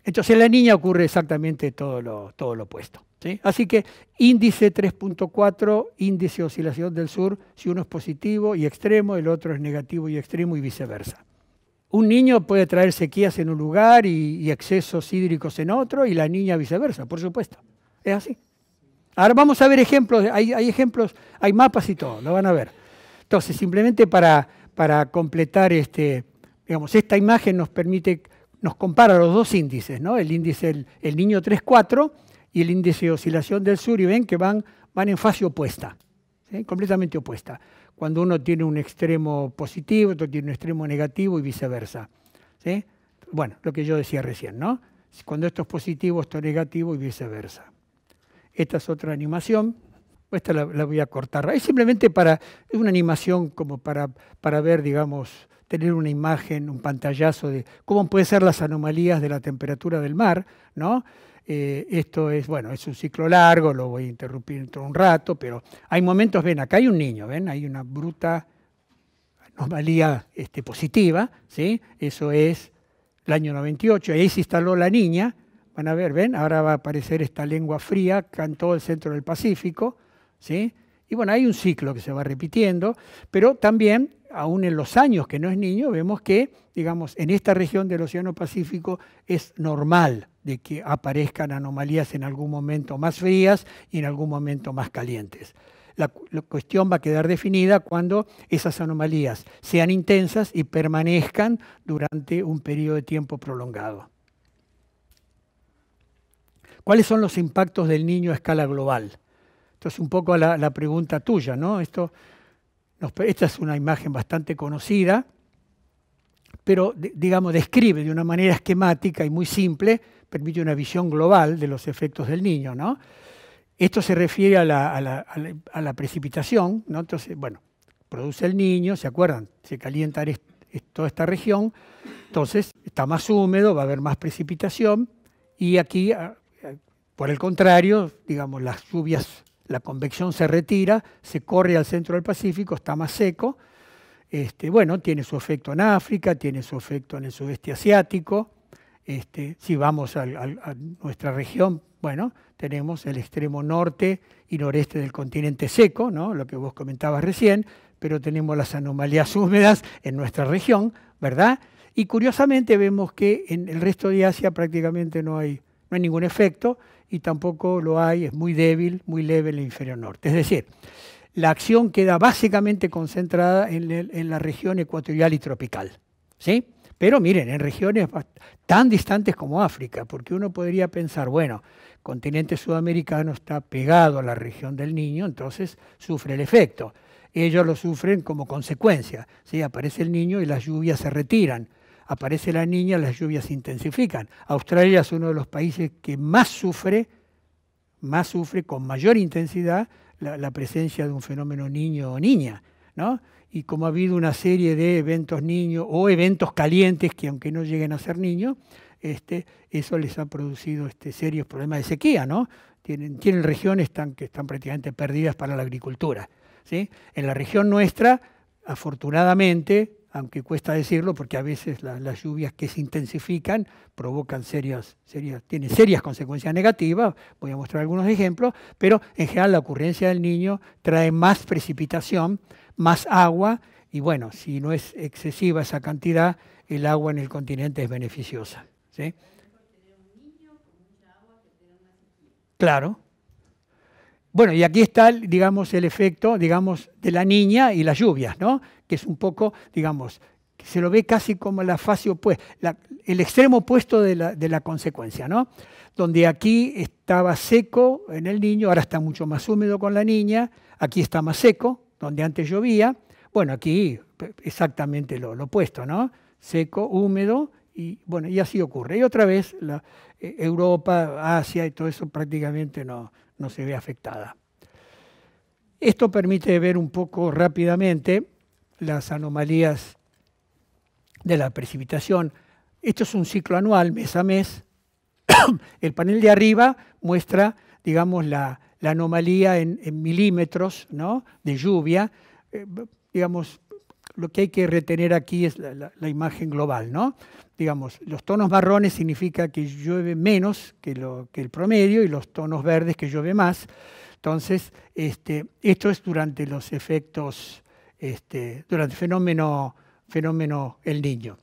S1: Entonces en la niña ocurre exactamente todo lo, todo lo opuesto. Así que índice 3.4, índice de oscilación del sur, si uno es positivo y extremo, el otro es negativo y extremo y viceversa. Un niño puede traer sequías en un lugar y, excesos hídricos en otro y la niña viceversa, por supuesto. Es así. Ahora vamos a ver ejemplos, hay, hay ejemplos, hay mapas y todo, lo van a ver. Entonces, simplemente para para completar este, digamos, esta imagen nos permite, nos compara los dos índices, ¿no? El índice, el, niño 3-4 y el índice de oscilación del sur, y ven que van, van en fase opuesta, completamente opuesta. Cuando uno tiene un extremo positivo, otro tiene un extremo negativo y viceversa. Bueno, lo que yo decía recién, ¿no? Cuando esto es positivo, esto es negativo y viceversa. Esta es otra animación esta la, voy a cortar. Es simplemente para, es una animación como para, ver, digamos, tener una imagen, un pantallazo de cómo pueden ser las anomalías de la temperatura del mar, ¿no? Eh, esto es, bueno, es un ciclo largo, lo voy a interrumpir dentro de un rato, pero hay momentos, ven, acá hay un niño, ven, hay una bruta anomalía este, positiva, ¿sí? Eso es el año 98, ahí se instaló la niña, van a ver, ven, ahora va a aparecer esta lengua fría, en todo el centro del Pacífico, ¿sí? Y bueno, hay un ciclo que se va repitiendo, pero también, aún en los años que no es niño, vemos que, digamos, en esta región del Océano Pacífico es normal de que aparezcan anomalías en algún momento más frías y en algún momento más calientes. La, la cuestión va a quedar definida cuando esas anomalías sean intensas y permanezcan durante un periodo de tiempo prolongado. ¿Cuáles son los impactos del niño a escala global? es un poco la, la pregunta tuya, ¿no? Esto, esta es una imagen bastante conocida, pero digamos, describe de una manera esquemática y muy simple, permite una visión global de los efectos del niño, ¿no? Esto se refiere a la, precipitación, ¿no? Entonces, bueno, produce el niño, ¿se acuerdan? Se calienta toda esta región, entonces está más húmedo, va a haber más precipitación, y aquí, por el contrario, digamos, las lluvias la convección se retira, se corre al centro del Pacífico, está más seco. Este, bueno, tiene su efecto en África, tiene su efecto en el sudeste asiático. Este, si vamos a, nuestra región, bueno, tenemos el extremo norte y noreste del continente seco, lo que vos comentabas recién, pero tenemos las anomalías húmedas en nuestra región, ¿verdad? Y curiosamente vemos que en el resto de Asia prácticamente no hay no hay ningún efecto y tampoco lo hay, es muy débil, muy leve en el inferior norte. Es decir, la acción queda básicamente concentrada en, la región ecuatorial y tropical. ¿sí? Pero miren, en regiones tan distantes como África, porque uno podría pensar, bueno, el continente sudamericano está pegado a la región del niño, entonces sufre el efecto. Ellos lo sufren como consecuencia. Aparece el niño y las lluvias se retiran aparece la niña, las lluvias se intensifican. Australia es uno de los países que más sufre, más sufre con mayor intensidad la, presencia de un fenómeno niño o niña, Y como ha habido una serie de eventos niños o eventos calientes que aunque no lleguen a ser niños, este, eso les ha producido este, serios problemas de sequía, ¿no? Tienen, regiones tan, que están prácticamente perdidas para la agricultura. En la región nuestra, afortunadamente, aunque cuesta decirlo porque a veces las lluvias que se intensifican provocan serias, serias, tienen serias consecuencias negativas, voy a mostrar algunos ejemplos, pero en general la ocurrencia del niño trae más precipitación, más agua, y bueno, si no es excesiva esa cantidad, el agua en el continente es beneficiosa. ¿sí? Claro, bueno, y aquí está, digamos, el efecto, digamos, de la niña y las lluvias, ¿no? Que es un poco, digamos, se lo ve casi como la fase opuesta, el extremo opuesto de la, consecuencia, ¿no? Donde aquí estaba seco en el niño, ahora está mucho más húmedo con la niña, aquí está más seco, donde antes llovía, bueno, aquí exactamente lo, opuesto, ¿no? Seco, húmedo, y bueno, y así ocurre. Y otra vez eh, Europa, Asia y todo eso prácticamente no, no se ve afectada. Esto permite ver un poco rápidamente las anomalías de la precipitación. Esto es un ciclo anual, mes a mes. El panel de arriba muestra, digamos, la, anomalía en, milímetros de lluvia. Eh, digamos, lo que hay que retener aquí es la, la imagen global, ¿no? digamos, los tonos marrones significa que llueve menos que, lo, que el promedio y los tonos verdes que llueve más. Entonces, este, esto es durante los efectos, este, durante el fenómeno, fenómeno El Niño.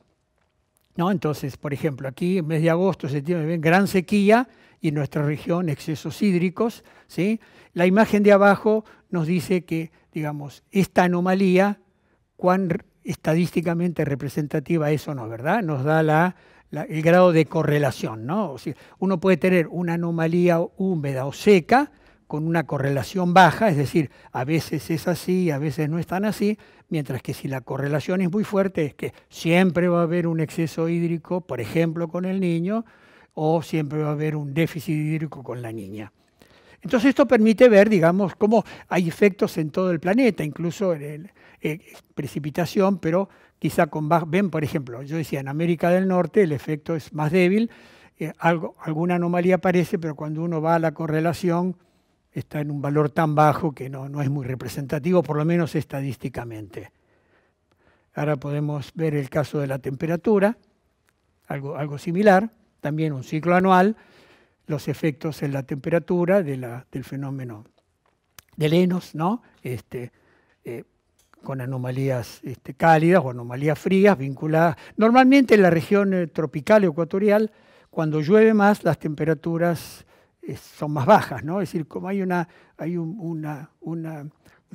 S1: ¿No? Entonces, por ejemplo, aquí en mes de agosto, se ven gran sequía y en nuestra región excesos hídricos. ¿sí? La imagen de abajo nos dice que, digamos, esta anomalía, cuán estadísticamente representativa eso no, ¿verdad? Nos da el grado de correlación, ¿no? uno puede tener una anomalía húmeda o seca con una correlación baja, es decir, a veces es así, a veces no es tan así, mientras que si la correlación es muy fuerte, es que siempre va a haber un exceso hídrico, por ejemplo, con el niño, o siempre va a haber un déficit hídrico con la niña. Entonces esto permite ver, digamos, cómo hay efectos en todo el planeta, incluso en eh, precipitación, pero quizá con más... ven, por ejemplo, yo decía, en América del Norte el efecto es más débil, eh, alguna anomalía aparece, pero cuando uno va a la correlación está en un valor tan bajo que no, es muy representativo, por lo menos estadísticamente. Ahora podemos ver el caso de la temperatura, algo similar, también un ciclo anual, los efectos en la temperatura del fenómeno de Lenos, ¿no? Este, eh, con anomalías este, cálidas o anomalías frías vinculadas. Normalmente en la región eh, tropical ecuatorial, cuando llueve más, las temperaturas eh, son más bajas, ¿no? Es decir, como hay una, hay una, una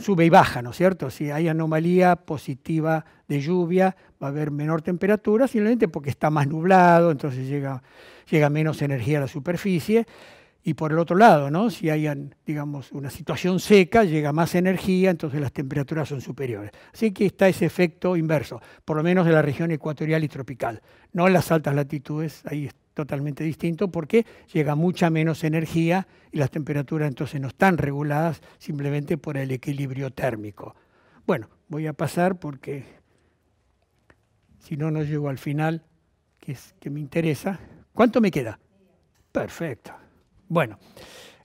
S1: sube y baja, ¿no es cierto? Si hay anomalía positiva de lluvia, va a haber menor temperatura, simplemente porque está más nublado, entonces llega, llega menos energía a la superficie y por el otro lado, ¿no? si hay, digamos, una situación seca, llega más energía, entonces las temperaturas son superiores. Así que está ese efecto inverso, por lo menos de la región ecuatorial y tropical. No en las altas latitudes, ahí es totalmente distinto porque llega mucha menos energía y las temperaturas entonces no están reguladas simplemente por el equilibrio térmico. Bueno, voy a pasar porque si no, no llego al final, que es que me interesa. ¿Cuánto me queda? Perfecto. Bueno,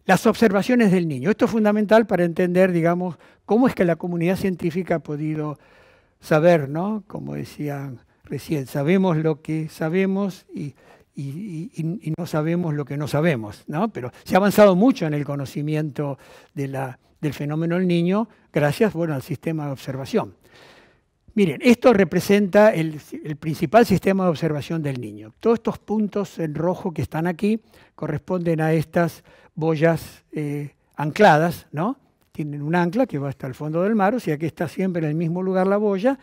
S1: las observaciones del niño. Esto es fundamental para entender, digamos, cómo es que la comunidad científica ha podido saber, ¿no? Como decían recién, sabemos lo que sabemos y, no sabemos lo que no sabemos, ¿no? Pero se ha avanzado mucho en el conocimiento del fenómeno del niño gracias, bueno, al sistema de observación. Miren, esto representa el, principal sistema de observación del niño. Todos estos puntos en rojo que están aquí corresponden a estas boyas eh, ancladas, ¿no? Tienen un ancla que va hasta el fondo del mar, o sea que está siempre en el mismo lugar la boya.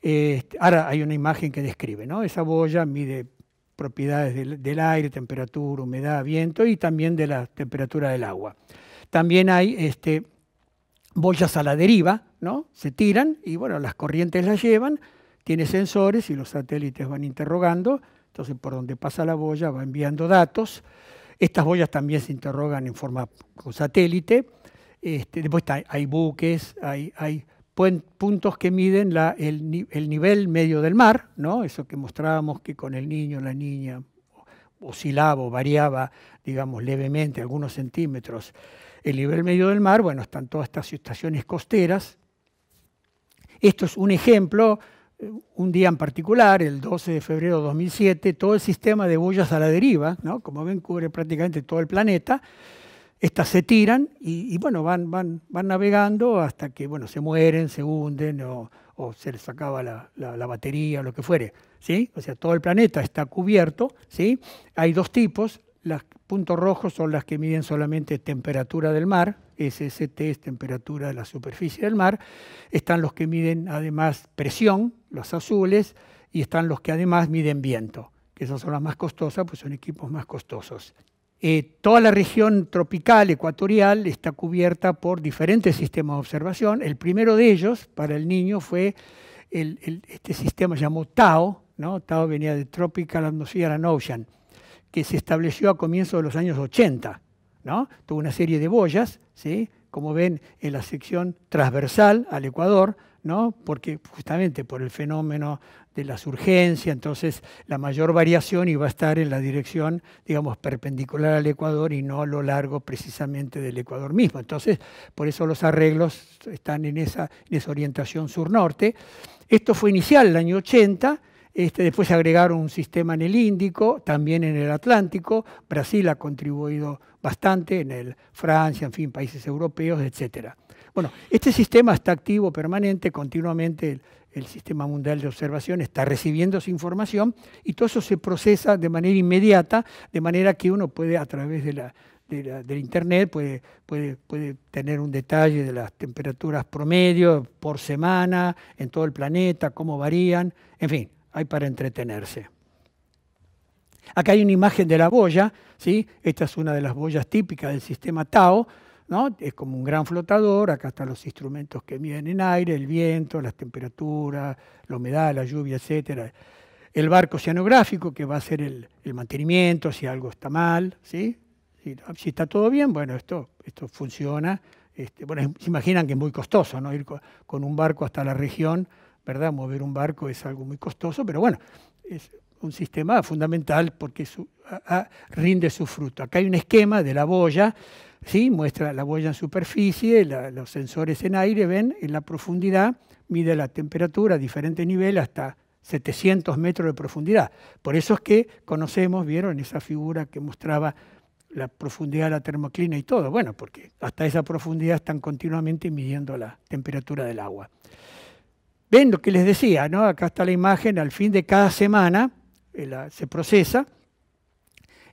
S1: Este, ahora hay una imagen que describe, ¿no? Esa boya mide propiedades del, del aire, temperatura, humedad, viento y también de la temperatura del agua. También hay este, bollas a la deriva, ¿no? Se tiran y bueno, las corrientes las llevan, tiene sensores y los satélites van interrogando, entonces por donde pasa la boya va enviando datos. Estas boyas también se interrogan en forma con satélite. Este, después hay buques, hay, hay puntos que miden el, nivel medio del mar, ¿no? eso que mostrábamos que con el niño, la niña oscilaba o variaba, digamos, levemente, algunos centímetros el nivel medio del mar, bueno, están todas estas estaciones costeras. Esto es un ejemplo, eh, un día en particular, el 12 de febrero de 2007, todo el sistema de boyas a la deriva, ¿no? como ven, cubre prácticamente todo el planeta. Estas se tiran y, bueno, van, van, van navegando hasta que bueno, se mueren, se hunden o, se les acaba la, batería o lo que fuere. ¿sí? O sea, todo el planeta está cubierto. ¿sí? Hay dos tipos, las puntos rojos son las que miden solamente temperatura del mar, SST es temperatura de la superficie del mar, están los que miden además presión, los azules, y están los que además miden viento, que esas son las más costosas, pues son equipos más costosos. Eh, toda la región tropical ecuatorial está cubierta por diferentes sistemas de observación. El primero de ellos para el niño fue este sistema llamado TAO, ¿no? TAO venía de Tropical Atmosphere and Ocean que se estableció a comienzos de los años 80. ¿no? Tuvo una serie de boyas, ¿sí? como ven en la sección transversal al Ecuador, ¿no? porque justamente por el fenómeno de la surgencia, entonces la mayor variación iba a estar en la dirección, digamos, perpendicular al Ecuador y no a lo largo precisamente del Ecuador mismo. Entonces, por eso los arreglos están en esa, en orientación sur-norte. Esto fue inicial el año 80, este, después agregaron un sistema en el Índico, también en el Atlántico. Brasil ha contribuido bastante, en el Francia, en fin, países europeos, etcétera. Bueno, este sistema está activo permanente, continuamente el, Sistema Mundial de Observación está recibiendo esa información y todo eso se procesa de manera inmediata, de manera que uno puede a través del Internet puede, puede, puede tener un detalle de las temperaturas promedio por semana en todo el planeta, cómo varían, en fin, hay para entretenerse. Acá hay una imagen de la boya, ¿sí? esta es una de las boyas típicas del sistema Tao, es como un gran flotador, acá están los instrumentos que miden en aire, el viento, las temperaturas, la humedad, la lluvia, etc. El barco oceanográfico que va a hacer el, mantenimiento si algo está mal, Si, si, está todo bien, bueno, esto, esto funciona. Este, bueno, se imaginan que es muy costoso ¿no? ir con un barco hasta la región ¿verdad? Mover un barco es algo muy costoso, pero bueno, es un sistema fundamental porque rinde su fruto. Acá hay un esquema de la boya, ¿sí? muestra la boya en superficie, los sensores en aire, ven en la profundidad, mide la temperatura a diferentes niveles hasta 700 metros de profundidad. Por eso es que conocemos, vieron esa figura que mostraba la profundidad de la termoclina y todo. Bueno, porque hasta esa profundidad están continuamente midiendo la temperatura del agua. Ven lo que les decía, ¿no? Acá está la imagen, al fin de cada semana eh, se procesa.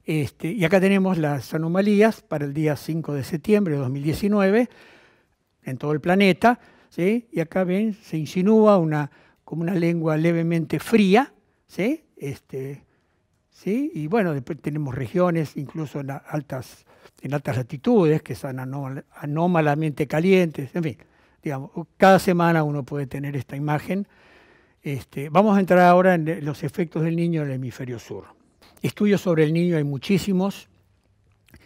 S1: Este, y acá tenemos las anomalías para el día 5 de septiembre de 2019 en todo el planeta. ¿sí? Y acá ven, se insinúa una, como una lengua levemente fría. Este, ¿sí? Y bueno, después tenemos regiones, incluso en altas, en altas latitudes, que están anómalamente calientes, en fin cada semana uno puede tener esta imagen. Este, vamos a entrar ahora en los efectos del niño en el hemisferio sur. Estudios sobre el niño hay muchísimos.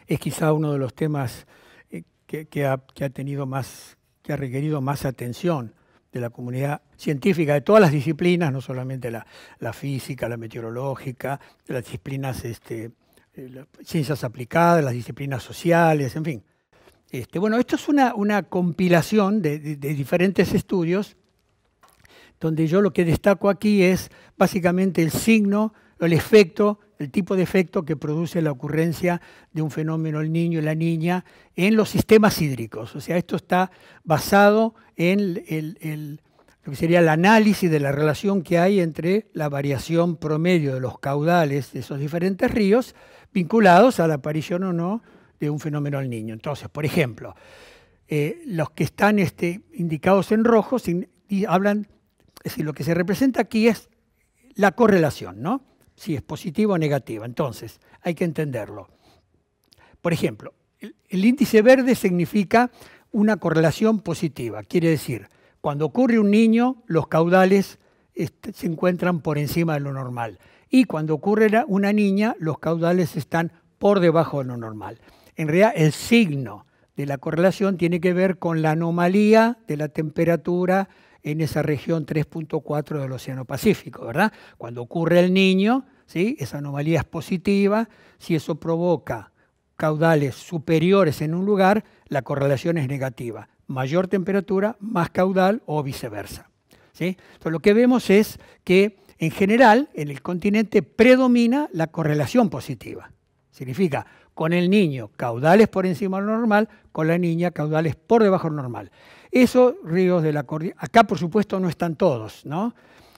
S1: Es quizá uno de los temas eh, que, ha, tenido más, que ha requerido más atención de la comunidad científica, de todas las disciplinas, no solamente la, física, la meteorológica, las disciplinas, este, eh, ciencias aplicadas, las disciplinas sociales, en fin. Este, bueno, esto es una, compilación de, diferentes estudios donde yo lo que destaco aquí es básicamente el signo, el efecto, el tipo de efecto que produce la ocurrencia de un fenómeno el niño y la niña en los sistemas hídricos. O sea, esto está basado en lo que sería el análisis de la relación que hay entre la variación promedio de los caudales de esos diferentes ríos vinculados a la aparición o no de un fenómeno al niño. Entonces, por ejemplo, eh, los que están este, indicados en rojo hablan, es decir, lo que se representa aquí es la correlación, ¿no? Si es positiva o negativa. Entonces, hay que entenderlo. Por ejemplo, el, índice verde significa una correlación positiva. Quiere decir, cuando ocurre un niño, los caudales este, se encuentran por encima de lo normal. Y cuando ocurre una niña, los caudales están por debajo de lo normal. En realidad, el signo de la correlación tiene que ver con la anomalía de la temperatura en esa región 3.4 del Océano Pacífico, ¿verdad? Cuando ocurre el niño, ¿sí? esa anomalía es positiva, si eso provoca caudales superiores en un lugar, la correlación es negativa. Mayor temperatura, más caudal o viceversa. ¿sí? Entonces, lo que vemos es que en general en el continente predomina la correlación positiva. Significa, con el niño, caudales por encima normal, con la niña, caudales por debajo del normal. Esos ríos de la cordillera, Acá, por supuesto, no están todos, ¿no?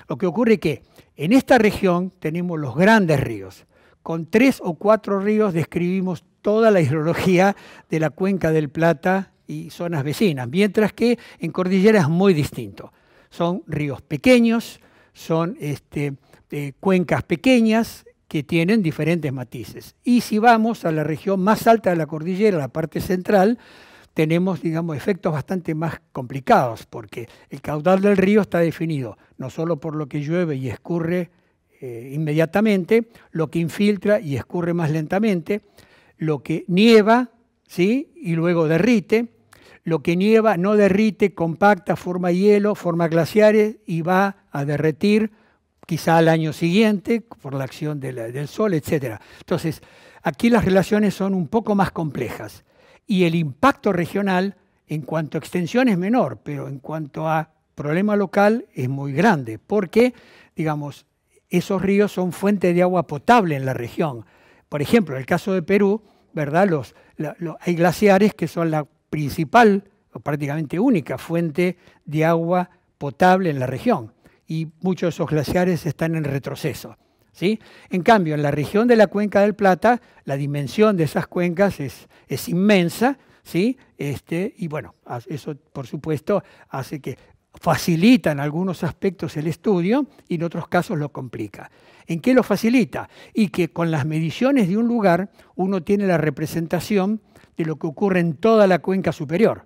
S1: Lo que ocurre es que en esta región tenemos los grandes ríos. Con tres o cuatro ríos describimos toda la hidrología de la cuenca del Plata y zonas vecinas, mientras que en cordillera es muy distinto. Son ríos pequeños, son este, eh, cuencas pequeñas, que tienen diferentes matices. Y si vamos a la región más alta de la cordillera, la parte central, tenemos, digamos, efectos bastante más complicados, porque el caudal del río está definido no solo por lo que llueve y escurre eh, inmediatamente, lo que infiltra y escurre más lentamente, lo que nieva, ¿sí? Y luego derrite, lo que nieva no derrite, compacta, forma hielo, forma glaciares y va a derretir quizá al año siguiente por la acción del Sol, etc. Entonces, aquí las relaciones son un poco más complejas y el impacto regional en cuanto a extensión es menor, pero en cuanto a problema local es muy grande, porque, digamos, esos ríos son fuente de agua potable en la región. Por ejemplo, en el caso de Perú, ¿verdad? Los, hay glaciares que son la principal o prácticamente única fuente de agua potable en la región y muchos de esos glaciares están en retroceso. ¿sí? En cambio, en la región de la cuenca del Plata, la dimensión de esas cuencas es, inmensa, ¿sí? este, y bueno, eso por supuesto hace que facilita en algunos aspectos el estudio y en otros casos lo complica. ¿En qué lo facilita? Y que con las mediciones de un lugar uno tiene la representación de lo que ocurre en toda la cuenca superior.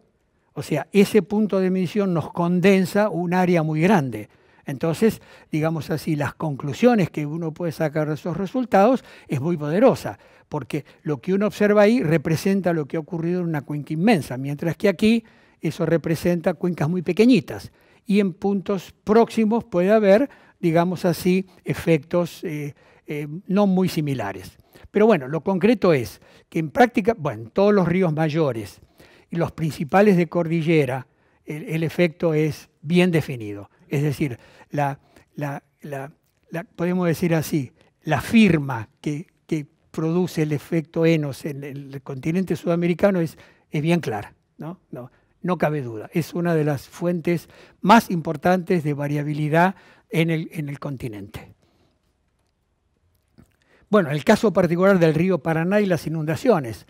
S1: O sea, ese punto de medición nos condensa un área muy grande. Entonces, digamos así, las conclusiones que uno puede sacar de esos resultados es muy poderosa, porque lo que uno observa ahí representa lo que ha ocurrido en una cuenca inmensa, mientras que aquí eso representa cuencas muy pequeñitas y en puntos próximos puede haber, digamos así, efectos eh, eh, no muy similares. Pero bueno, lo concreto es que en práctica, bueno, todos los ríos mayores y los principales de cordillera, el efecto es bien definido es decir, podemos decir así, la firma que, produce el efecto ENOS en el continente sudamericano es, bien clara, ¿no? cabe duda, es una de las fuentes más importantes de variabilidad en el, continente. Bueno, el caso particular del río Paraná y las inundaciones.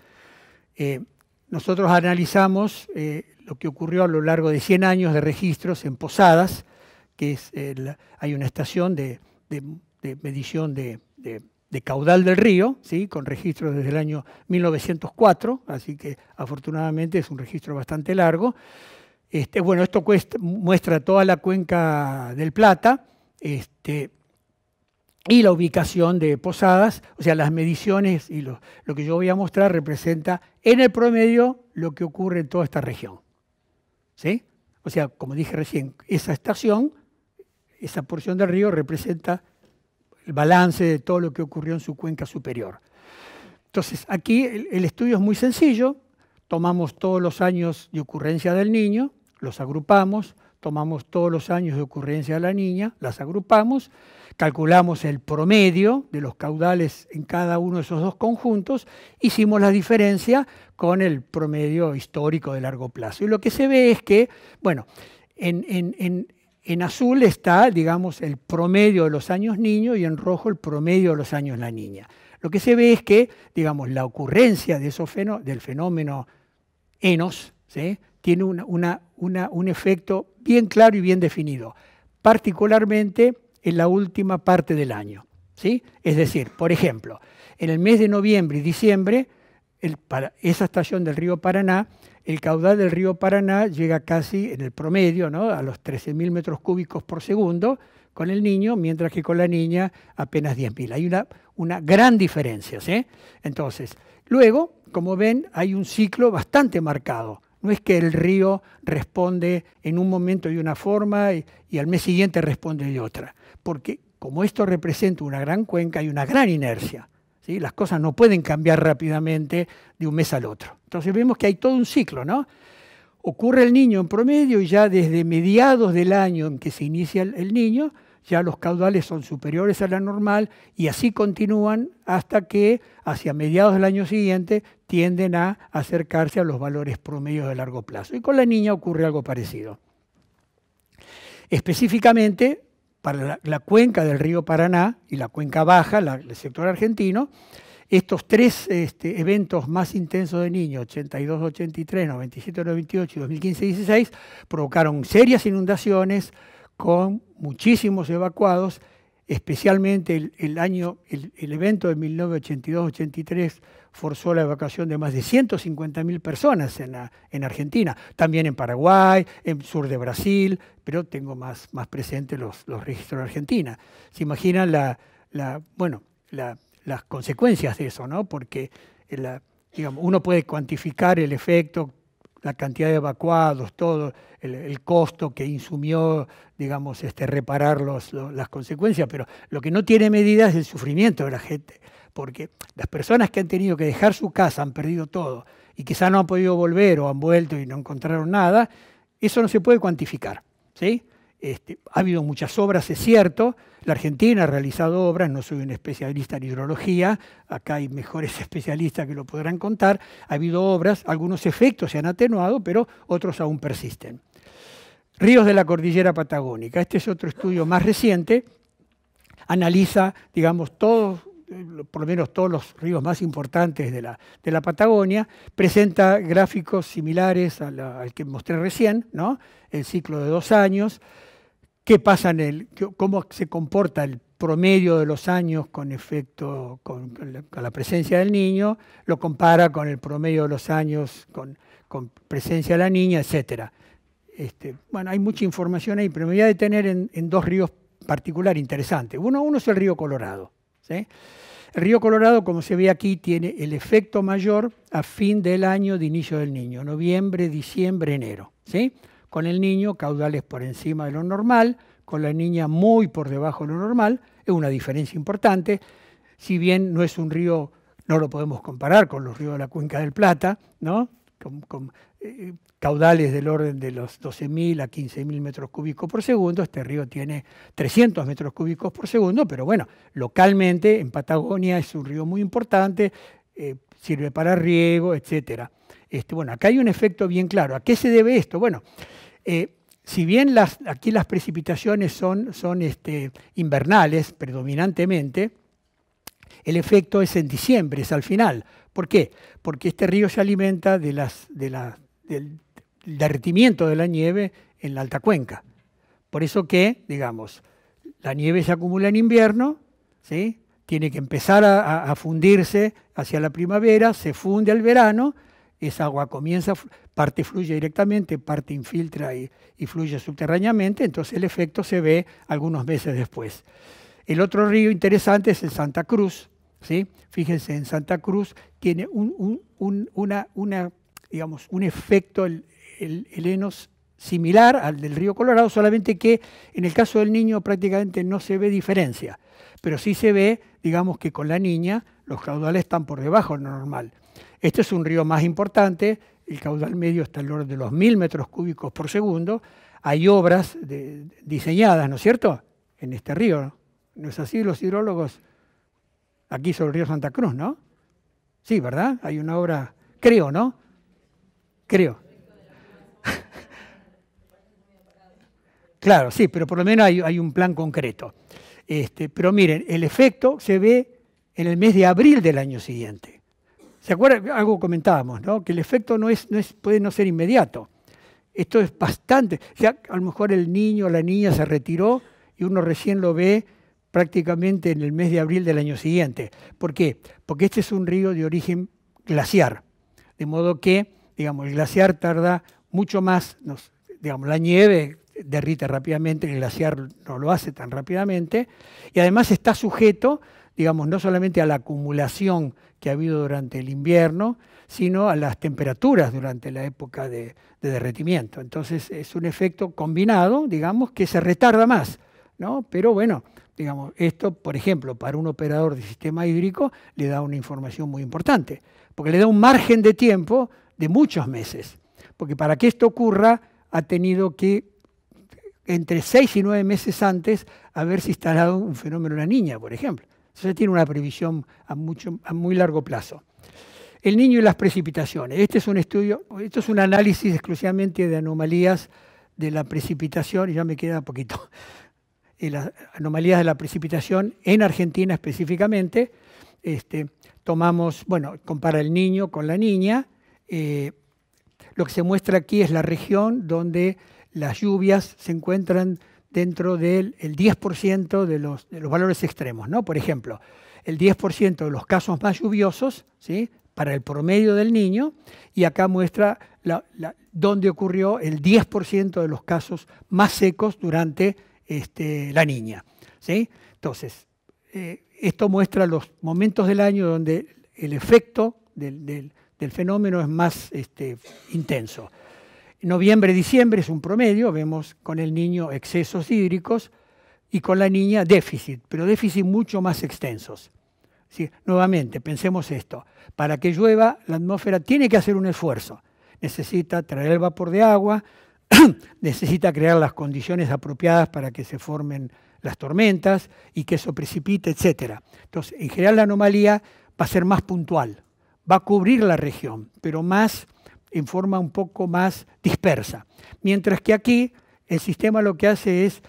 S1: Eh, nosotros analizamos eh, lo que ocurrió a lo largo de 100 años de registros en posadas, que es hay una estación de, medición de, caudal del río, ¿sí? con registros desde el año 1904, así que afortunadamente es un registro bastante largo. Este, bueno, esto muestra toda la cuenca del Plata este, y la ubicación de posadas, o sea, las mediciones y lo, lo que yo voy a mostrar representa en el promedio lo que ocurre en toda esta región. ¿Sí? O sea, como dije recién, esa estación esa porción del río representa el balance de todo lo que ocurrió en su cuenca superior. Entonces, aquí el, estudio es muy sencillo, tomamos todos los años de ocurrencia del niño, los agrupamos, tomamos todos los años de ocurrencia de la niña, las agrupamos, calculamos el promedio de los caudales en cada uno de esos dos conjuntos, hicimos la diferencia con el promedio histórico de largo plazo. Y lo que se ve es que, bueno, en, en azul está, digamos, el promedio de los años niño y en rojo el promedio de los años la niña. Lo que se ve es que, digamos, la ocurrencia de esos del fenómeno enos tiene un efecto bien claro y bien definido, particularmente en la última parte del año. ¿sí? Es decir, por ejemplo, en el mes de noviembre y diciembre esa estación del río Paraná, el caudal del río Paraná llega casi en el promedio a los 13.000 metros cúbicos por segundo con el niño, mientras que con la niña apenas 10.000. Hay una, gran diferencia. Entonces, luego, como ven, hay un ciclo bastante marcado. No es que el río responde en un momento de una forma y, al mes siguiente responde de otra, porque como esto representa una gran cuenca, hay una gran inercia. Las cosas no pueden cambiar rápidamente de un mes al otro. Entonces vemos que hay todo un ciclo, ¿no? Ocurre el niño en promedio y ya desde mediados del año en que se inicia el, el niño, ya los caudales son superiores a la normal y así continúan hasta que hacia mediados del año siguiente tienden a acercarse a los valores promedios de largo plazo. Y con la niña ocurre algo parecido. Específicamente, para la, cuenca del río Paraná y la cuenca baja, el sector argentino, estos tres este, eventos más intensos de niños, 82, 83, 97, 98 y 2015, 16, provocaron serias inundaciones con muchísimos evacuados, especialmente el, año, el evento de 1982-83 forzó la evacuación de más de 150.000 personas en, Argentina, también en Paraguay, en sur de Brasil, pero tengo más, más presentes los, registros de Argentina. Se imaginan la, la bueno, las consecuencias de eso, ¿no? porque eh, uno puede cuantificar el efecto, la cantidad de evacuados, todo el, costo que insumió, digamos, este, reparar las consecuencias, pero lo que no tiene medida es el sufrimiento de la gente porque las personas que han tenido que dejar su casa, han perdido todo, y quizá no han podido volver o han vuelto y no encontraron nada, eso no se puede cuantificar. ¿sí? Este, ha habido muchas obras, es cierto, la Argentina ha realizado obras, no soy un especialista en hidrología, acá hay mejores especialistas que lo podrán contar, ha habido obras, algunos efectos se han atenuado, pero otros aún persisten. Ríos de la cordillera patagónica, este es otro estudio más reciente, analiza, digamos, todos eh, por lo menos todos los ríos más importantes de la, Patagonia, presenta gráficos similares al que mostré recién, ¿no? el ciclo de dos años, qué pasa en el, cómo se comporta el promedio de los años con efecto, con, la presencia del niño, lo compara con el promedio de los años con, presencia de la niña, etc. Este, bueno, hay mucha información ahí, pero me voy a detener en, dos ríos particulares interesantes. Uno, uno es el río Colorado. El río Colorado, como se ve aquí, tiene el efecto mayor a fin del año de inicio del niño, noviembre, diciembre, enero. ¿sí? Con el niño, caudales por encima de lo normal, con la niña muy por debajo de lo normal, es una diferencia importante. Si bien no es un río, no lo podemos comparar con los ríos de la Cuenca del Plata, ¿no? Con, eh, caudales del orden de los 12.000 a 15.000 metros cúbicos por segundo. Este río tiene 300 metros cúbicos por segundo, pero bueno, localmente en Patagonia es un río muy importante, eh, sirve para riego, etc. Este, bueno, acá hay un efecto bien claro. ¿A qué se debe esto? Bueno, eh, si bien aquí las precipitaciones son, son este, invernales predominantemente, el efecto es en diciembre, es al final. ¿Por qué? Porque este río se alimenta de las, el derretimiento de la nieve en la alta cuenca. Por eso que, digamos, la nieve se acumula en invierno, ¿sí? tiene que empezar a, fundirse hacia la primavera, se funde al verano, esa agua comienza, parte fluye directamente, parte infiltra y, fluye subterráneamente, entonces el efecto se ve algunos meses después. El otro río interesante es el Santa Cruz. ¿sí? Fíjense, en Santa Cruz tiene un, una, digamos, un efecto el, heno similar al del río Colorado, solamente que en el caso del niño prácticamente no se ve diferencia, pero sí se ve, digamos que con la niña los caudales están por debajo de lo normal. Este es un río más importante, el caudal medio está alrededor de los mil metros cúbicos por segundo, hay obras diseñadas, ¿no es cierto?, en este río, ¿no es así los hidrólogos? Aquí sobre el río Santa Cruz, ¿no? Sí, ¿verdad? Hay una obra, creo, ¿no? Creo. Claro, sí, pero por lo menos hay, un plan concreto. Este, pero miren, el efecto se ve en el mes de abril del año siguiente. ¿Se acuerdan? Algo comentábamos, ¿no? Que el efecto no es, no es, puede no ser inmediato. Esto es bastante. Ya, sea, a lo mejor el niño o la niña se retiró y uno recién lo ve prácticamente en el mes de abril del año siguiente. ¿Por qué? Porque este es un río de origen glaciar. De modo que, digamos, el glaciar tarda mucho más, digamos, la nieve derrite rápidamente, el glaciar no lo hace tan rápidamente, y además está sujeto, digamos, no solamente a la acumulación que ha habido durante el invierno, sino a las temperaturas durante la época de, derretimiento. Entonces es un efecto combinado, digamos, que se retarda más, ¿no? Pero bueno, digamos, esto, por ejemplo, para un operador de sistema hídrico le da una información muy importante, porque le da un margen de tiempo de muchos meses, porque para que esto ocurra ha tenido que entre seis y nueve meses antes haberse instalado un fenómeno en la niña, por ejemplo. Se tiene una previsión a, mucho, a muy largo plazo. El niño y las precipitaciones. Este es un estudio, esto es un análisis exclusivamente de anomalías de la precipitación, y ya me queda poquito, las anomalías de la precipitación en Argentina específicamente. Este, tomamos, bueno, compara el niño con la niña. Eh, lo que se muestra aquí es la región donde las lluvias se encuentran dentro del 10% de los, valores extremos. ¿no? Por ejemplo, el 10% de los casos más lluviosos para el promedio del niño y acá muestra dónde ocurrió el 10% de los casos más secos durante este, la niña. ¿sí? Entonces, eh, esto muestra los momentos del año donde el efecto del, fenómeno es más este, intenso. Noviembre, diciembre es un promedio, vemos con el niño excesos hídricos y con la niña déficit, pero déficit mucho más extensos. nuevamente, pensemos esto, para que llueva la atmósfera tiene que hacer un esfuerzo, necesita traer el vapor de agua, necesita crear las condiciones apropiadas para que se formen las tormentas y que eso precipite, etc. Entonces, en general la anomalía va a ser más puntual, va a cubrir la región, pero más en forma un poco más dispersa. Mientras que aquí el sistema lo que hace es,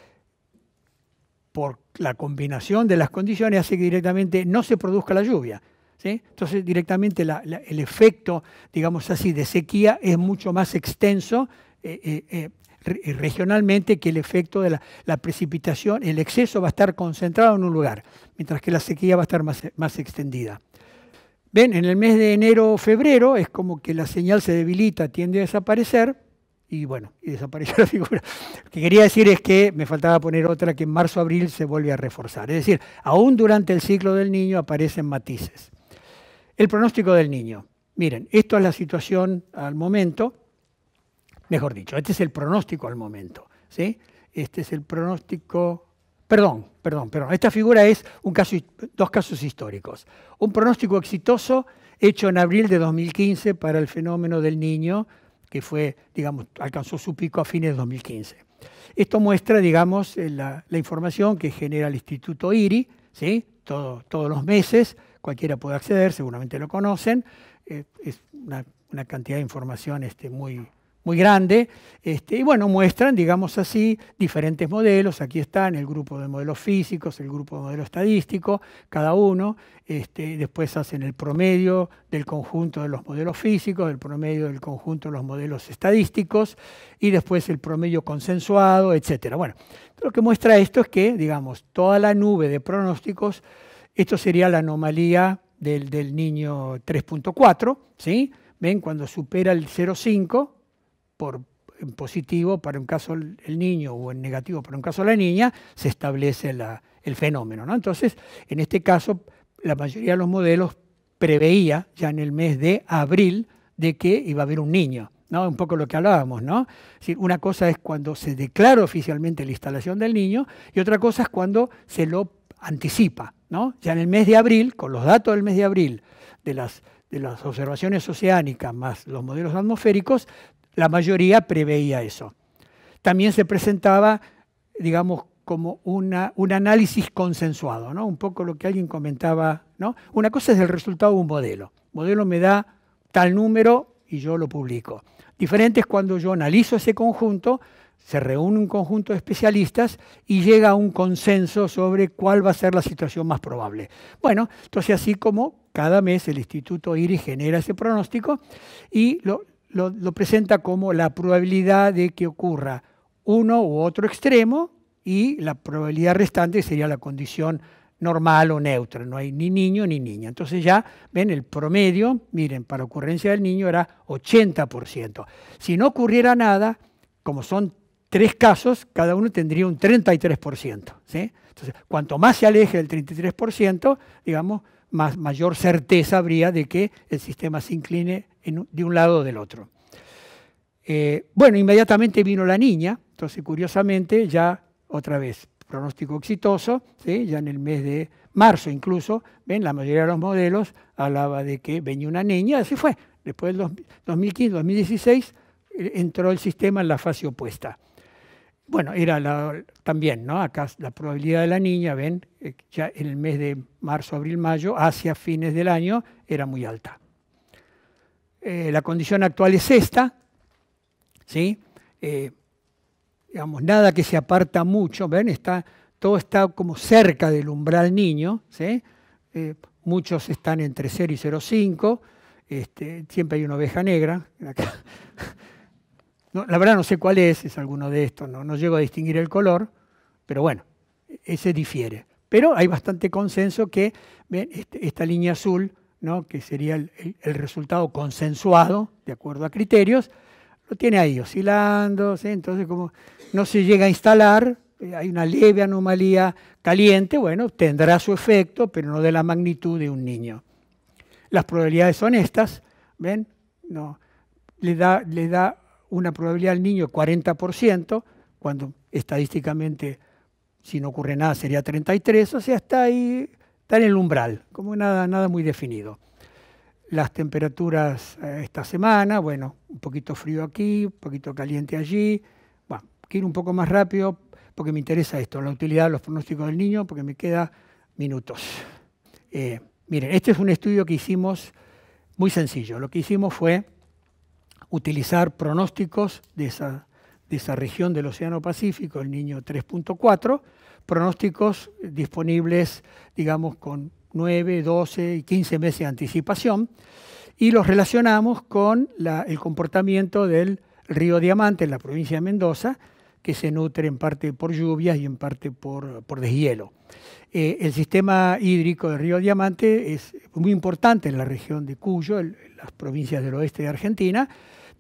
S1: por la combinación de las condiciones, hace que directamente no se produzca la lluvia. Entonces directamente el efecto, digamos así, de sequía es mucho más extenso eh, eh, eh, regionalmente que el efecto de la, precipitación, el exceso va a estar concentrado en un lugar, mientras que la sequía va a estar más extendida. Ven, en el mes de enero o febrero es como que la señal se debilita, tiende a desaparecer y bueno, y desapareció la figura. Lo que quería decir es que me faltaba poner otra que en marzo-abril se vuelve a reforzar. Es decir, aún durante el ciclo del niño aparecen matices. El pronóstico del niño. Miren, esto es la situación al momento, mejor dicho, este es el pronóstico al momento. ¿sí? Este es el pronóstico Perdón, perdón, perdón. Esta figura es un caso, dos casos históricos. Un pronóstico exitoso hecho en abril de 2015 para el fenómeno del niño, que fue, digamos, alcanzó su pico a fines de 2015. Esto muestra, digamos, eh, la, información que genera el Instituto IRI, ¿sí? todos los meses, cualquiera puede acceder, seguramente lo conocen, eh, es una, cantidad de información este, muy, muy grande, este, y bueno, muestran, digamos así, diferentes modelos. Aquí están el grupo de modelos físicos, el grupo de modelos estadísticos, cada uno. Este, después hacen el promedio del conjunto de los modelos físicos, el promedio del conjunto de los modelos estadísticos y después el promedio consensuado, etc. Bueno, lo que muestra esto es que, digamos, toda la nube de pronósticos, esto sería la anomalía del, del niño 3.4, ¿sí? Ven, cuando supera el 0,5, en positivo para un caso el niño o en negativo para un caso la niña, se establece el fenómeno. ¿no? Entonces, en este caso, la mayoría de los modelos preveía ya en el mes de abril de que iba a haber un niño. ¿no? Un poco lo que hablábamos, ¿no? una cosa es cuando se declara oficialmente la instalación del niño y otra cosa es cuando se lo anticipa, Ya en el mes de abril, con los datos del mes de abril de las, de las observaciones oceánicas más los modelos atmosféricos, la mayoría preveía eso. También se presentaba, digamos, como una, un análisis consensuado, ¿no? un poco lo que alguien comentaba. ¿no? Una cosa es el resultado de un modelo. El modelo me da tal número y yo lo publico. Diferente es cuando yo analizo ese conjunto, se reúne un conjunto de especialistas y llega a un consenso sobre cuál va a ser la situación más probable. Bueno, entonces así como cada mes el Instituto IRI genera ese pronóstico y lo, lo, presenta como la probabilidad de que ocurra uno u otro extremo y la probabilidad restante sería la condición normal o neutra, no hay ni niño ni niña. Entonces ya ven el promedio, miren, para ocurrencia del niño era 80%. Si no ocurriera nada, como son tres casos, cada uno tendría un 33%. Entonces, cuanto más se aleje del 33%, digamos, mayor certeza habría de que el sistema se incline de un lado o del otro. Eh, bueno, inmediatamente vino la niña, entonces curiosamente ya otra vez pronóstico exitoso, ya en el mes de marzo incluso, ven, la mayoría de los modelos hablaba de que venía una niña, así fue. Después del 2015-2016 eh, entró el sistema en la fase opuesta bueno, era también, ¿no? Acá la probabilidad de la niña, ven, eh, ya en el mes de marzo, abril, mayo, hacia fines del año, era muy alta. Eh, la condición actual es esta, ¿sí? Eh, digamos, nada que se aparta mucho, ven, está, todo está como cerca del umbral niño, ¿sí? muchos están entre 0 y 0,5, este, siempre hay una oveja negra, acá. la verdad no sé cuál es, es alguno de estos, no, no llego a distinguir el color, pero bueno, ese difiere. Pero hay bastante consenso que este, esta línea azul, ¿no? que sería el, resultado consensuado, de acuerdo a criterios, lo tiene ahí oscilando, entonces como no se llega a instalar, eh, hay una leve anomalía caliente, bueno, tendrá su efecto, pero no de la magnitud de un niño. Las probabilidades son estas, ¿ven? No, le da, le da una probabilidad al niño 40%, cuando estadísticamente, si no ocurre nada, sería 33, o sea, está ahí, está en el umbral, como nada, nada muy definido. Las temperaturas eh, esta semana, bueno, un poquito frío aquí, un poquito caliente allí, bueno, quiero un poco más rápido porque me interesa esto, la utilidad de los pronósticos del niño, porque me queda minutos. Eh, miren, este es un estudio que hicimos muy sencillo. Lo que hicimos fue utilizar pronósticos de esa, de esa región del Océano Pacífico, el niño 3.4, pronósticos disponibles, digamos, con 9, 12 y 15 meses de anticipación, y los relacionamos con el comportamiento del río Diamante en la provincia de Mendoza, que se nutre en parte por lluvias y en parte por, por deshielo. Eh, el sistema hídrico del río Diamante es muy importante en la región de Cuyo, en las provincias del oeste de Argentina,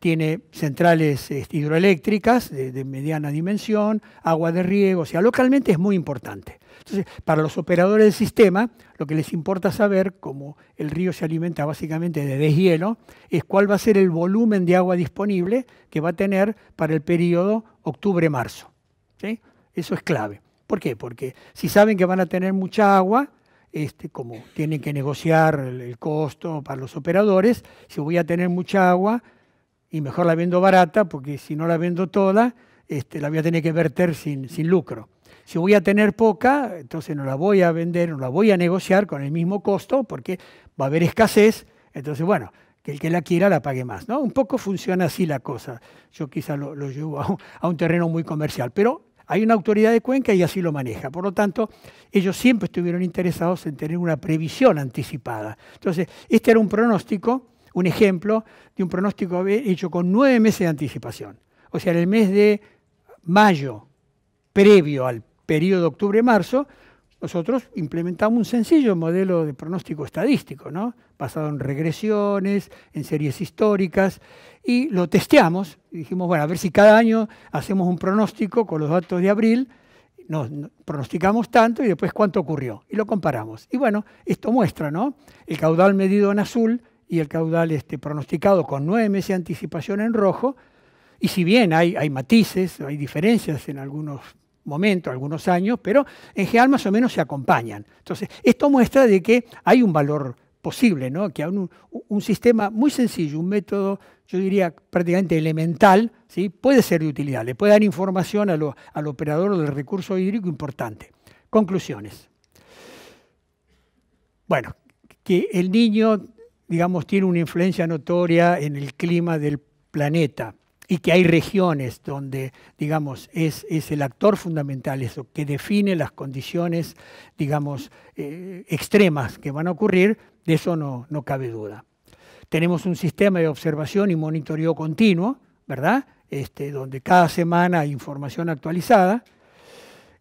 S1: tiene centrales este, hidroeléctricas de, mediana dimensión, agua de riego, o sea, localmente es muy importante. Entonces, para los operadores del sistema, lo que les importa saber, como el río se alimenta básicamente de deshielo, es cuál va a ser el volumen de agua disponible que va a tener para el periodo octubre-marzo. Eso es clave. ¿Por qué? Porque si saben que van a tener mucha agua, este, como tienen que negociar el costo para los operadores, si voy a tener mucha agua, y mejor la vendo barata porque si no la vendo toda, este, la voy a tener que verter sin, sin lucro. Si voy a tener poca, entonces no la voy a vender, no la voy a negociar con el mismo costo porque va a haber escasez. Entonces, bueno, que el que la quiera la pague más. ¿no? Un poco funciona así la cosa. Yo quizá lo, llevo a un terreno muy comercial, pero hay una autoridad de Cuenca y así lo maneja. Por lo tanto, ellos siempre estuvieron interesados en tener una previsión anticipada. Entonces, este era un pronóstico un ejemplo de un pronóstico hecho con nueve meses de anticipación. O sea, en el mes de mayo, previo al periodo octubre-marzo, nosotros implementamos un sencillo modelo de pronóstico estadístico, ¿no? basado en regresiones, en series históricas, y lo testeamos. dijimos, bueno, a ver si cada año hacemos un pronóstico con los datos de abril, nos pronosticamos tanto y después cuánto ocurrió, y lo comparamos. Y bueno, esto muestra, ¿no? El caudal medido en azul y el caudal este, pronosticado con nueve meses de anticipación en rojo. Y si bien hay, hay matices, hay diferencias en algunos momentos, algunos años, pero en general más o menos se acompañan. Entonces, esto muestra de que hay un valor posible, ¿no? que un, un, sistema muy sencillo, un método, yo diría, prácticamente elemental, ¿sí? puede ser de utilidad, le puede dar información al operador del recurso hídrico importante. Conclusiones. Bueno, que el niño digamos, tiene una influencia notoria en el clima del planeta y que hay regiones donde, digamos, es, el actor fundamental, eso, que define las condiciones, digamos, eh, extremas que van a ocurrir, de eso no, cabe duda. Tenemos un sistema de observación y monitoreo continuo, ¿verdad? Este, donde cada semana hay información actualizada.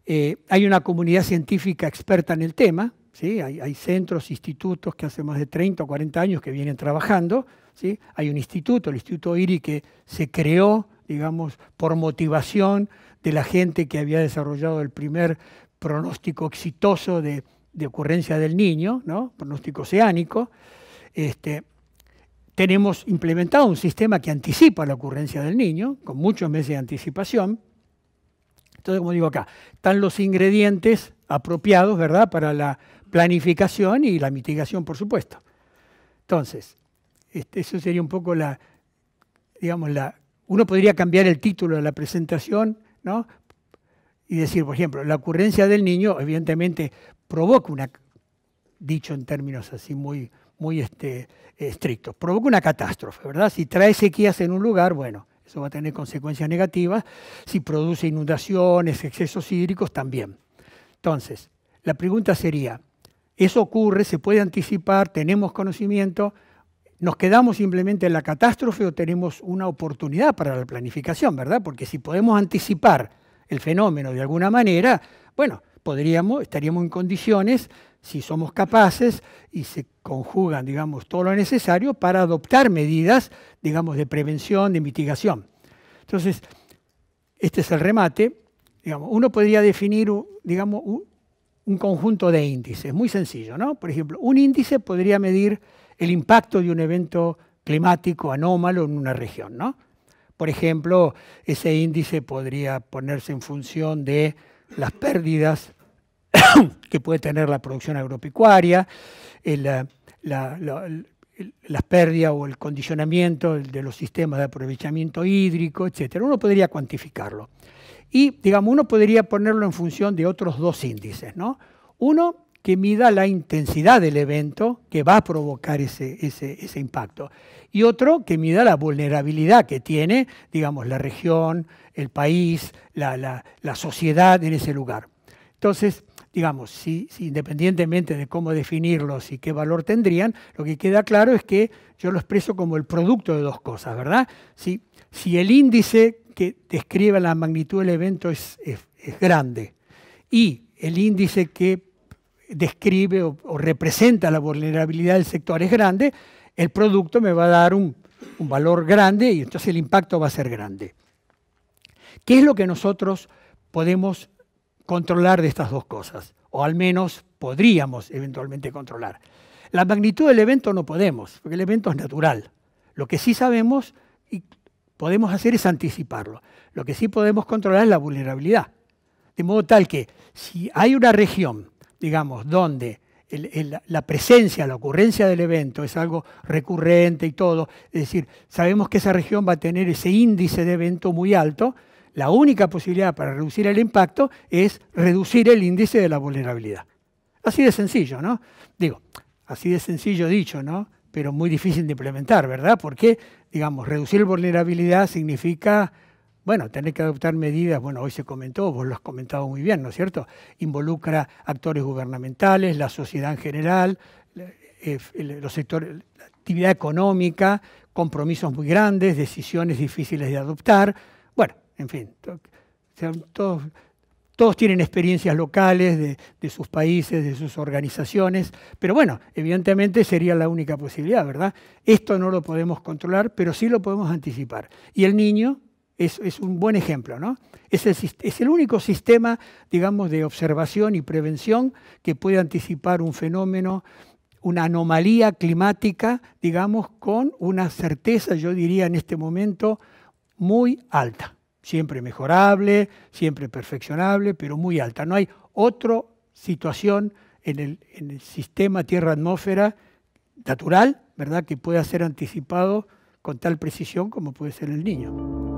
S1: Eh, hay una comunidad científica experta en el tema, hay, centros, institutos que hace más de 30 o 40 años que vienen trabajando. ¿sí? Hay un instituto, el Instituto IRI, que se creó, digamos, por motivación de la gente que había desarrollado el primer pronóstico exitoso de, ocurrencia del niño, ¿no? pronóstico oceánico. Este, tenemos implementado un sistema que anticipa la ocurrencia del niño, con muchos meses de anticipación. Entonces, como digo acá, están los ingredientes apropiados, ¿verdad?, para la planificación y la mitigación, por supuesto. Entonces, este, eso sería un poco la, digamos, la... Uno podría cambiar el título de la presentación, ¿no? Y decir, por ejemplo, la ocurrencia del niño evidentemente provoca una, dicho en términos así muy, muy este, estrictos, provoca una catástrofe, ¿verdad? Si trae sequías en un lugar, bueno, eso va a tener consecuencias negativas. Si produce inundaciones, excesos hídricos, también. Entonces, la pregunta sería, eso ocurre, se puede anticipar, tenemos conocimiento, nos quedamos simplemente en la catástrofe o tenemos una oportunidad para la planificación, ¿verdad? Porque si podemos anticipar el fenómeno de alguna manera, bueno, podríamos, estaríamos en condiciones, si somos capaces y se conjugan, digamos, todo lo necesario para adoptar medidas, digamos, de prevención, de mitigación. Entonces, este es el remate. Digamos, uno podría definir, digamos, un conjunto de índices, muy sencillo, ¿no? Por ejemplo, un índice podría medir el impacto de un evento climático anómalo en una región, ¿no? Por ejemplo, ese índice podría ponerse en función de las pérdidas que puede tener la producción agropecuaria, eh, las pérdidas o el condicionamiento de los sistemas de aprovechamiento hídrico, etc. Uno podría cuantificarlo. Y, digamos, uno podría ponerlo en función de otros dos índices, ¿no? Uno que mida la intensidad del evento que va a provocar ese, ese, impacto. Y otro que mida la vulnerabilidad que tiene, digamos, la región, el país, la, sociedad en ese lugar. Entonces, digamos, si, independientemente de cómo definirlos y qué valor tendrían, lo que queda claro es que yo lo expreso como el producto de dos cosas, ¿verdad? si el índice que describe la magnitud del evento es, grande. Y el índice que describe o, representa la vulnerabilidad del sector es grande, el producto me va a dar un, un valor grande y entonces el impacto va a ser grande. ¿Qué es lo que nosotros podemos controlar de estas dos cosas? O al menos podríamos eventualmente controlar. La magnitud del evento no podemos, porque el evento es natural. Lo que sí sabemos, y podemos hacer es anticiparlo. Lo que sí podemos controlar es la vulnerabilidad. De modo tal que si hay una región, digamos, donde la presencia, la ocurrencia del evento es algo recurrente y todo, es decir, sabemos que esa región va a tener ese índice de evento muy alto, la única posibilidad para reducir el impacto es reducir el índice de la vulnerabilidad. Así de sencillo, ¿no? Digo, así de sencillo dicho, ¿no? pero muy difícil de implementar, ¿verdad? Porque, digamos, reducir vulnerabilidad significa, bueno, tener que adoptar medidas, bueno, hoy se comentó, vos lo has comentado muy bien, ¿no es cierto? Involucra actores gubernamentales, la sociedad en general, eh, los sectores, actividad económica, compromisos muy grandes, decisiones difíciles de adoptar, bueno, en fin, todos todos tienen experiencias locales de, sus países, de sus organizaciones, pero bueno, evidentemente sería la única posibilidad, ¿verdad? Esto no lo podemos controlar, pero sí lo podemos anticipar. Y el niño es, un buen ejemplo, ¿no? es el único sistema, digamos, de observación y prevención que puede anticipar un fenómeno una anomalía climática, digamos, con una certeza, yo diría en este momento, muy alta siempre mejorable, siempre perfeccionable, pero muy alta. No hay otra situación en el, sistema tierra-atmósfera natural, ¿verdad?, que pueda ser anticipado con tal precisión como puede ser el niño.